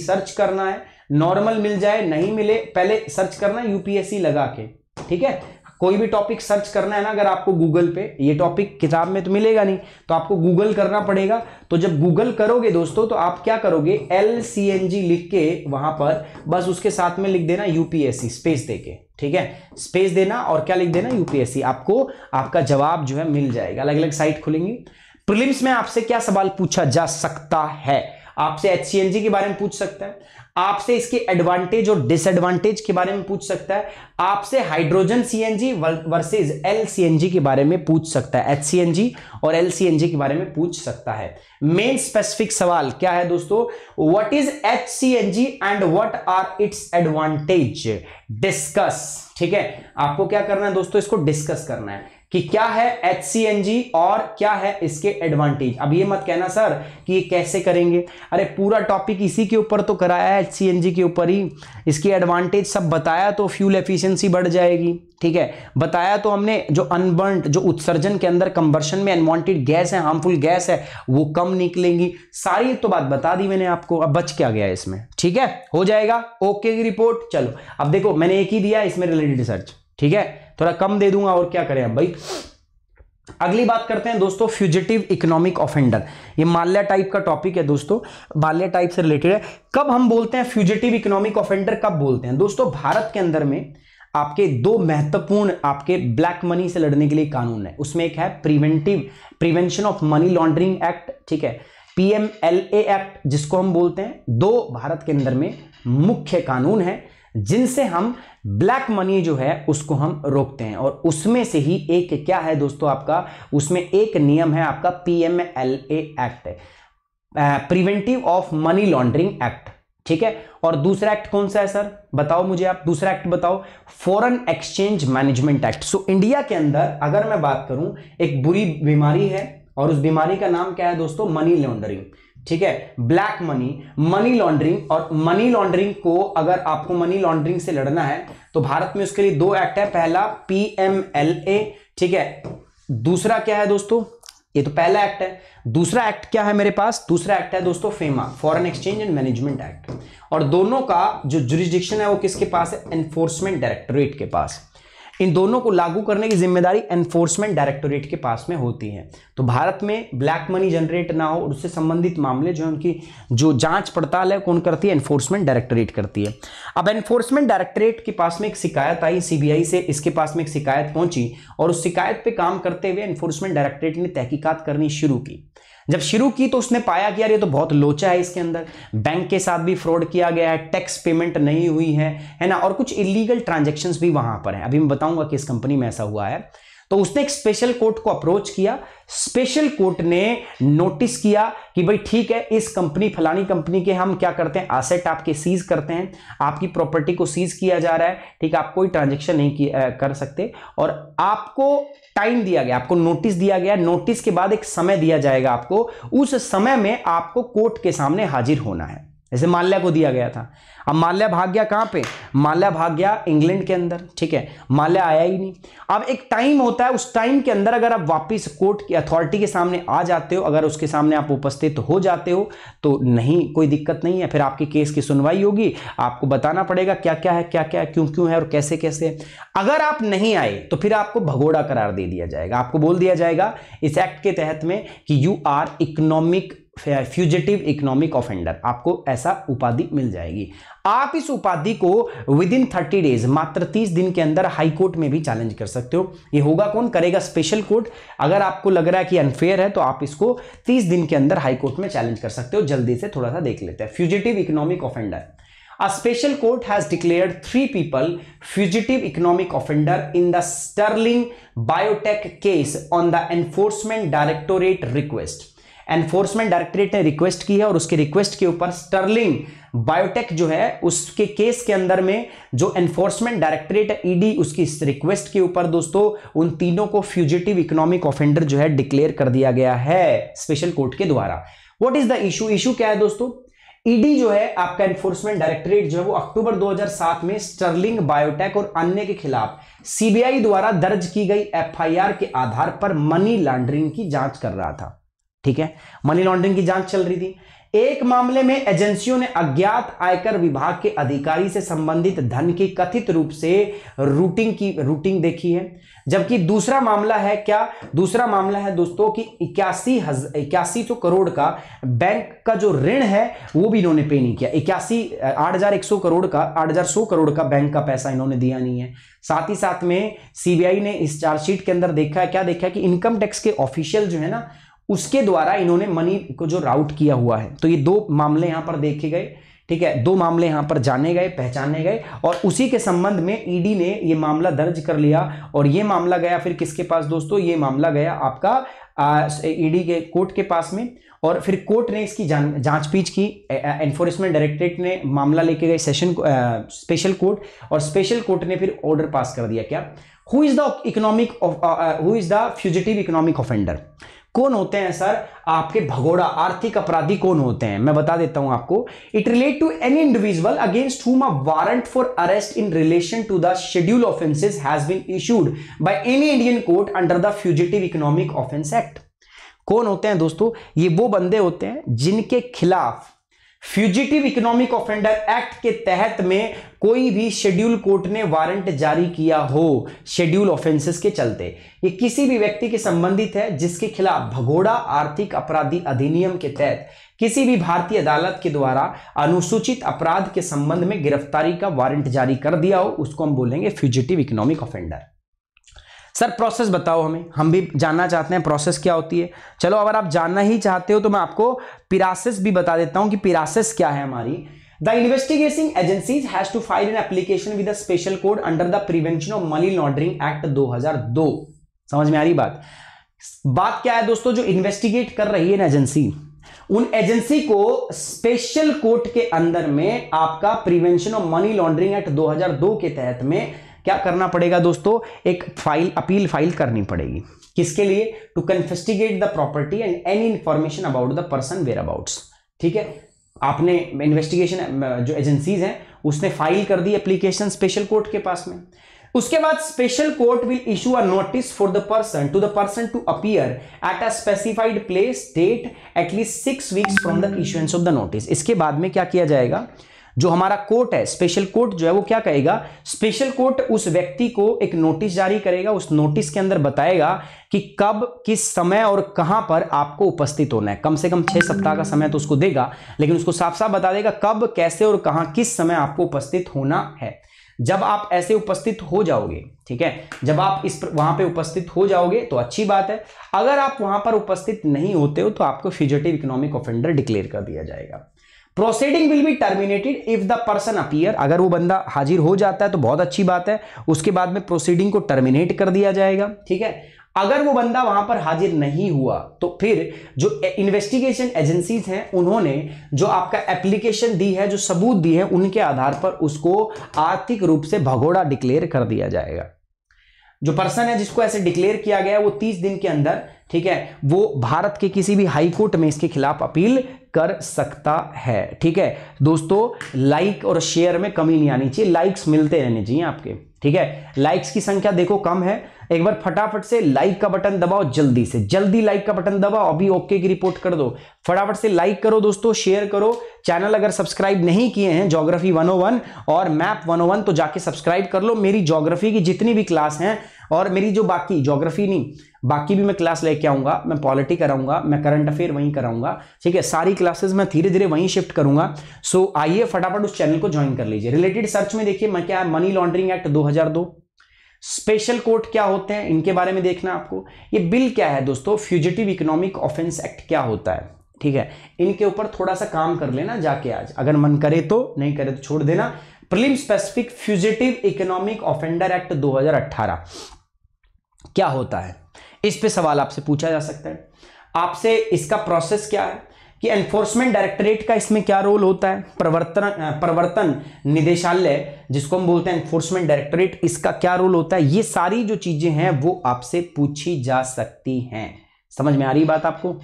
S1: सर्च करना है नॉर्मल मिल जाए नहीं मिले पहले सर्च करना यूपीएससी लगा के ठीक है कोई भी टॉपिक सर्च करना है ना अगर आपको गूगल पे ये टॉपिक किताब में तो मिलेगा नहीं तो आपको गूगल करना पड़ेगा तो जब गूगल करोगे दोस्तों तो आप क्या करोगे एल सी एन जी लिख के वहां पर बस उसके साथ में लिख देना यूपीएससी स्पेस दे के ठीक है स्पेस देना और क्या लिख देना यूपीएससी आपको आपका जवाब जो है मिल जाएगा अलग अलग साइट खुलेंगी प्रिलिम्स में आपसे क्या सवाल पूछा जा सकता है आपसे एच के बारे में पूछ सकता है आपसे इसके एडवांटेज और डिसएडवांटेज के बारे में पूछ सकता है आपसे हाइड्रोजन सीएनजी वर्सेस एलसीएनजी के बारे में पूछ सकता है एचसीएनजी और एलसीएनजी के बारे में पूछ सकता है मेन स्पेसिफिक सवाल क्या है दोस्तों what is HCNG and what are its advantage discuss ठीक है आपको क्या करना है दोस्तों इसको डिस्कस करना है कि क्या है एच और क्या है इसके एडवांटेज अब ये मत कहना सर कि ये कैसे करेंगे अरे पूरा टॉपिक इसी के ऊपर तो कराया है एच के ऊपर ही इसकी एडवांटेज सब बताया तो फ्यूल एफिशिएंसी बढ़ जाएगी ठीक है बताया तो हमने जो अनबर्नड जो उत्सर्जन के अंदर कंबर्शन में अनवांटेड गैस है हार्मफुल गैस है वो कम निकलेंगी सारी तो बात बता दी मैंने आपको अब बच क्या गया इसमें ठीक है हो जाएगा ओके की रिपोर्ट चलो अब देखो मैंने एक ही दिया इसमें रिलेटेड रिसर्च ठीक है थोड़ा कम दे दूंगा और क्या करें हम भाई अगली बात करते हैं दोस्तों फ्यूजिटिव इकोनॉमिक ऑफेंडर ये माल्या टाइप का टॉपिक है दोस्तों माल्या टाइप से रिलेटेड है कब हम बोलते हैं फ्यूजिटिव इकोनॉमिक ऑफेंडर कब बोलते हैं दोस्तों भारत के अंदर में आपके दो महत्वपूर्ण आपके ब्लैक मनी से लड़ने के लिए कानून है उसमें एक है preventive prevention of money laundering act ठीक है पीएमएलए एक्ट जिसको हम बोलते हैं दो भारत के अंदर में मुख्य कानून है जिनसे हम ब्लैक मनी जो है उसको हम रोकते हैं और उसमें से ही एक क्या है दोस्तों आपका उसमें एक नियम है आपका PMLA act preventive of money laundering act ठीक है और दूसरा एक्ट कौन सा है सर बताओ मुझे आप दूसरा एक्ट बताओ foreign exchange management act so India के अंदर अगर मैं बात करूं एक बुरी बीमारी है और उस बीमारी का नाम क्या है दोस्तों मनी लॉन्ड्रिंग ठीक है ब्लैक मनी मनी लॉन्ड्रिंग और मनी लॉन्ड्रिंग को अगर आपको मनी लॉन्ड्रिंग से लड़ना है तो भारत में उसके लिए दो एक्ट है पहला पीएमएलए ठीक है दूसरा क्या है दोस्तों ये तो पहला एक्ट है दूसरा एक्ट क्या है मेरे पास दूसरा एक्ट है दोस्तों FEMA foreign exchange and management act और दोनों का जो जुरिस्डिक्शन है वो किसके पास है एनफोर्समेंट डायरेक्टोरेट के पास इन दोनों को लागू करने की जिम्मेदारी एनफोर्समेंट डायरेक्टोरेट के पास में होती है तो भारत में ब्लैक मनी जनरेट ना हो और उससे संबंधित मामले जो है उनकी जो जांच पड़ताल है कौन करती है एनफोर्समेंट डायरेक्टोरेट करती है अब एनफोर्समेंट डायरेक्टोरेट के पास में एक शिकायत आई सीबीआई से इसके पास में एक शिकायत पहुंची और उस शिकायत पर काम करते हुए एनफोर्समेंट डायरेक्टोरेट ने तहकीकात करनी शुरू की जब शुरू की तो उसने पाया कि यार ये तो बहुत लोचा है इसके अंदर बैंक के साथ भी फ्रॉड किया गया है टैक्स पेमेंट नहीं हुई है है ना और कुछ इलीगल ट्रांजेक्शन भी वहां पर हैं अभी मैं बताऊंगा कि इस कंपनी में ऐसा हुआ है तो उसने एक स्पेशल कोर्ट को अप्रोच किया स्पेशल कोर्ट ने नोटिस किया कि भाई ठीक है इस कंपनी फलानी कंपनी के हम क्या करते हैं एसेट आपके सीज करते हैं आपकी प्रॉपर्टी को सीज किया जा रहा है ठीक है आप कोई ट्रांजेक्शन नहीं कर सकते और आपको टाइम दिया गया आपको नोटिस दिया गया नोटिस के बाद एक समय दिया जाएगा आपको उस समय में आपको कोर्ट के सामने हाजिर होना है जैसे माल्या को दिया गया था अब माल्या भाग गया पे माल्या भाग गया इंग्लैंड के अंदर ठीक है माल्या आया ही नहीं अब एक टाइम होता है उस टाइम के अंदर अगर आप वापस कोर्ट की अथॉरिटी के सामने आ जाते हो अगर उसके सामने आप उपस्थित हो जाते हो तो नहीं कोई दिक्कत नहीं है फिर आपके केस की सुनवाई होगी आपको बताना पड़ेगा क्या क्या है क्या क्या है क्यों क्यों है और कैसे कैसे है अगर आप नहीं आए तो फिर आपको भगोड़ा करार दे दिया जाएगा आपको बोल दिया जाएगा इस एक्ट के तहत में कि you are economic fugitive economic offender आपको ऐसा उपाधि मिल जाएगी आप इस उपाधि को विद इन थर्टी डेज मात्र तीस दिन के अंदर हाई कोर्ट में भी चैलेंज कर सकते हो ये होगा कौन करेगा स्पेशल कोर्ट अगर आपको लग रहा है कि अनफेयर है तो आप इसको तीस दिन के अंदर हाई कोर्ट में चैलेंज कर सकते हो जल्दी से थोड़ा सा देख लेते हैं fugitive economic offender a special court has declare three people fugitive economic offender in the Sterling Biotech case on the enforcement directorate request enforcement directorate ने रिक्वेस्ट की है और उसके रिक्वेस्ट के ऊपर स्टर्लिंग बायोटेक जो है उसके केस के अंदर में जो एनफोर्समेंट डायरेक्टरेट ईडी उसकी इस रिक्वेस्ट के ऊपर दोस्तों उन तीनों को फ्यूजिटिव इकोनॉमिक ऑफेंडर जो है डिक्लेयर कर दिया गया है स्पेशल कोर्ट के द्वारा what is the issue issue क्या है दोस्तों ईडी जो है आपका एनफोर्समेंट डायरेक्टरेट जो है वो अक्टूबर 2007 में स्टर्लिंग बायोटेक और अन्य के खिलाफ सीबीआई द्वारा दर्ज की गई एफआईआर के आधार पर मनी लॉन्ड्रिंग की जांच कर रहा था ठीक है मनी लॉन्ड्रिंग की जांच चल रही थी एक मामले में एजेंसियों ने अज्ञात आयकर विभाग के अधिकारी से संबंधित धन की कथित रूप से रूटिंग की रूटिंग देखी है जबकि दूसरा मामला है क्या दूसरा मामला है दोस्तों कि इक्यासी हजार इक्यासी सौ करोड़ का बैंक का जो ऋण है वो भी इन्होंने पे नहीं किया इक्यासी आठ हजार एक सौ करोड़ का आठ हजार सौ करोड़ का बैंक का पैसा इन्होंने दिया नहीं है साथ ही साथ में सीबीआई ने इस चार्जशीट के अंदर देखा है क्या देखा है कि इनकम टैक्स के ऑफिशियल जो है ना उसके द्वारा इन्होंने मनी को जो राउट किया हुआ है तो ये दो मामले यहां पर देखे गए ठीक है दो मामले यहां पर जाने गए पहचाने गए और उसी के संबंध में ईडी e ने ये मामला दर्ज कर लिया और ये मामला गया फिर किसके पास दोस्तों ये मामला गया आपका ईडी e के कोर्ट के पास में और फिर कोर्ट ने इसकी जांच पीछ की एनफोर्समेंट डायरेक्टरेट ने मामला लेके गए सेशन स्पेशल कोर्ट और स्पेशल कोर्ट ने फिर ऑर्डर पास कर दिया क्या who is the economic who is the fugitive economic offender कौन होते हैं सर आपके भगोड़ा आर्थिक अपराधी कौन होते हैं मैं बता देता हूं आपको it relate to any individual against whom a warrant for arrest in relation to the schedule offences has been issued by any Indian court under the fugitive economic offence act कौन होते हैं दोस्तों ये वो बंदे होते हैं जिनके खिलाफ फ्यूजिटिव इकोनॉमिक ऑफेंडर एक्ट के तहत में कोई भी शेड्यूल कोर्ट ने वारंट जारी किया हो शेड्यूल ऑफेंसेस के चलते ये किसी भी व्यक्ति के संबंधित है जिसके खिलाफ भगोड़ा आर्थिक अपराधी अधिनियम के तहत किसी भी भारतीय अदालत के द्वारा अनुसूचित अपराध के संबंध में गिरफ्तारी का वारंट जारी कर दिया हो उसको हम बोलेंगे fugitive economic offender sir process बताओ हमें हम भी जानना चाहते हैं प्रोसेस क्या होती है चलो अगर आप जानना ही चाहते हो तो मैं आपको पिरासिस भी बता देता हूं कि पिरासिस क्या है हमारी The investigating agencies has to file an application with a special code under the Prevention of Money Laundering Act 2002 समझ में आ रही बात बात क्या है दोस्तों जो इन्वेस्टिगेट कर रही है ना एजेंसी उन एजेंसी को स्पेशल कोर्ट के अंदर में आपका prevention of money laundering act 2002 के तहत में क्या करना पड़ेगा दोस्तों एक फाइल अपील फाइल करनी पड़ेगी किसके लिए to confiscate the property and any information about the person where about ठीक है आपने इन्वेस्टिगेशन जो एजेंसीज हैं उसने फाइल कर दी एप्लीकेशन स्पेशल कोर्ट के पास में उसके बाद special court will issue a notice for the person to the person to appear at a specified place date at least six weeks from the issuance of the notice इसके बाद में क्या किया जाएगा जो हमारा कोर्ट है स्पेशल कोर्ट जो है वो क्या कहेगा स्पेशल कोर्ट उस व्यक्ति को एक नोटिस जारी करेगा उस नोटिस के अंदर बताएगा कि कब किस समय और कहां पर आपको उपस्थित होना है कम से कम छह सप्ताह का समय तो उसको देगा लेकिन उसको साफ साफ बता देगा कब कैसे और कहां किस समय आपको उपस्थित होना है जब आप ऐसे उपस्थित हो जाओगे ठीक है जब आप इस वहां पे उपस्थित हो जाओगे तो अच्छी बात है अगर आप वहां पर उपस्थित नहीं होते हो तो आपको फिजेटिव इकोनॉमिक ऑफेंडर डिक्लेयर कर दिया जाएगा proceeding will be terminated if the person appear अगर वो बंदा हाजिर हो जाता है तो बहुत अच्छी बात है उसके बाद में प्रोसीडिंग को टर्मिनेट कर दिया जाएगा ठीक है अगर वो बंदा वहां पर हाजिर नहीं हुआ तो फिर जो इन्वेस्टिगेशन एजेंसीज हैं उन्होंने जो आपका एप्लीकेशन दी है जो सबूत दी है उनके आधार पर उसको आर्थिक रूप से भगोड़ा डिक्लेयर कर दिया जाएगा जो पर्सन है जिसको ऐसे डिक्लेयर किया गया वो तीस दिन के अंदर ठीक है वो भारत के किसी भी हाई कोर्ट में इसके खिलाफ अपील कर सकता है ठीक है दोस्तों लाइक और शेयर में कमी नहीं आनी चाहिए लाइक्स मिलते रहने चाहिए आपके ठीक है लाइक्स की संख्या देखो कम है एक बार फटाफट से लाइक का बटन दबाओ जल्दी से जल्दी लाइक का बटन दबाओ अभी ओके की रिपोर्ट कर दो फटाफट से लाइक करो दोस्तों शेयर करो चैनल अगर सब्सक्राइब नहीं किए हैं ज्योग्राफी 101 और मैप 101 तो जाके सब्सक्राइब कर लो मेरी ज्योग्राफी की जितनी भी क्लास हैं और मेरी जो बाकी ज्योग्राफी नहीं बाकी भी मैं क्लास लेके आऊंगा मैं पॉलिटी कराऊंगा मैं करंट अफेयर वहीं कराऊंगा ठीक है सारी क्लासेस मैं धीरे धीरे वहीं शिफ्ट करूंगा सो आइए फटाफट उस चैनल को ज्वाइन कर लीजिए रिलेटेड सर्च में देखिए मैं क्या मनी लॉन्ड्रिंग एक्ट दो स्पेशल कोर्ट क्या होते हैं इनके बारे में देखना आपको ये बिल क्या है दोस्तों फ्यूजिटिव इकोनॉमिक ऑफेंस एक्ट क्या होता है ठीक है इनके ऊपर थोड़ा सा काम कर लेना जाके आज अगर मन करे तो नहीं करे तो छोड़ देना prelim specific fugitive economic offender act 2018 क्या होता है इस पे सवाल आपसे पूछा जा सकता है आपसे इसका प्रोसेस क्या है कि एनफोर्समेंट डायरेक्टरेट का इसमें क्या रोल होता है प्रवर्तन प्रवर्तन निदेशालय जिसको हम बोलते हैं एनफोर्समेंट डायरेक्टरेट इसका क्या रोल होता है ये सारी जो चीजें हैं वो आपसे पूछी जा सकती हैं समझ में आ रही बात आपको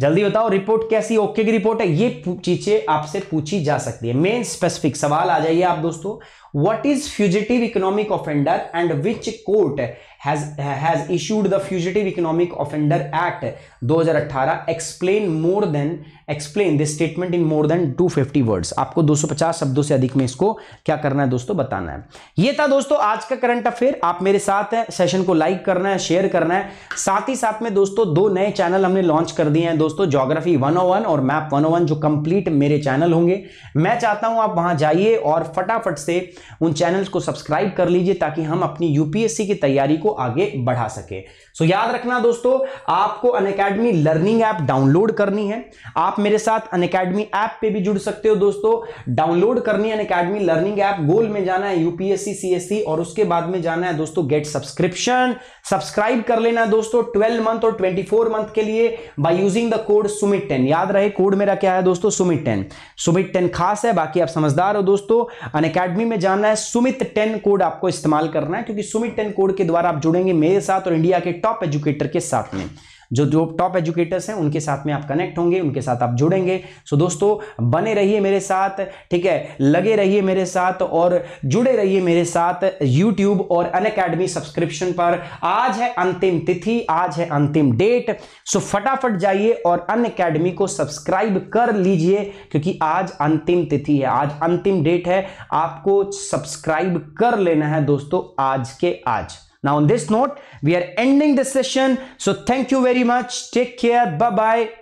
S1: जल्दी बताओ रिपोर्ट कैसी ओके की रिपोर्ट है ये चीजें आपसे पूछी जा सकती है मेन स्पेसिफिक सवाल आ जाइए आप दोस्तों what is fugitive economic offender and which court has has issued the fugitive economic offender act 2018 explain more than explain this statement in more than 250 words आपको 250 शब्दों से अधिक में इसको क्या करना है दोस्तों बताना है ये था दोस्तों आज का करंट अफेयर आप मेरे साथ है सेशन को लाइक करना है शेयर करना है साथ ही साथ में दोस्तों दो नए चैनल हमने लॉन्च कर दिए हैं दोस्तों जोग्राफी वन oh और मैप वन oh जो कंप्लीट मेरे चैनल होंगे मैं चाहता हूं आप वहां जाइए और फटाफट से उन चैनल्स को सब्सक्राइब कर लीजिए ताकि हम अपनी यूपीएससी की तैयारी को आगे बढ़ा सके सो याद रखना दोस्तों आपको Unacademy learning app download करनी है आप मेरे साथ अन अकेडमी ऐप पे भी जुड़ सकते हो दोस्तों डाउनलोड करनी है Unacademy learning app goal में जाना है यूपीएससी सीएससी और उसके बाद में जाना है दोस्तों गेट सब्सक्रिप्शन सब्सक्राइब कर लेना दोस्तों ट्वेल्व मंथ और ट्वेंटी मंथ के लिए by using the code Sumit ten याद रहे कोड मेरा क्या है दोस्तों सुमित टेन सुमित टेन खास है बाकी आप समझदार हो दोस्तों अन अकेडमी में जाना है सुमित टेन कोड आपको इस्तेमाल करना है क्योंकि सुमित टेन कोड के द्वारा आप जुड़ेंगे मेरे साथ और इंडिया के टॉप एजुकेटर के साथ में जो जो टॉप एजुकेटर्स हैं उनके साथ में आप कनेक्ट होंगे उनके साथ आप जुड़ेंगे सो दोस्तों बने रहिए मेरे साथ ठीक है लगे रहिए मेरे साथ और जुड़े रहिए मेरे साथ यूट्यूब और अन अकेडमी सब्सक्रिप्शन पर आज है अंतिम तिथि आज है अंतिम डेट सो फटाफट जाइए और अन अकेडमी को सब्सक्राइब कर लीजिए क्योंकि आज अंतिम तिथि है आज अंतिम डेट है आपको सब्सक्राइब कर लेना है दोस्तों आज के आज Now on this note, we are ending the session. So thank you very much. Take care. Bye-bye.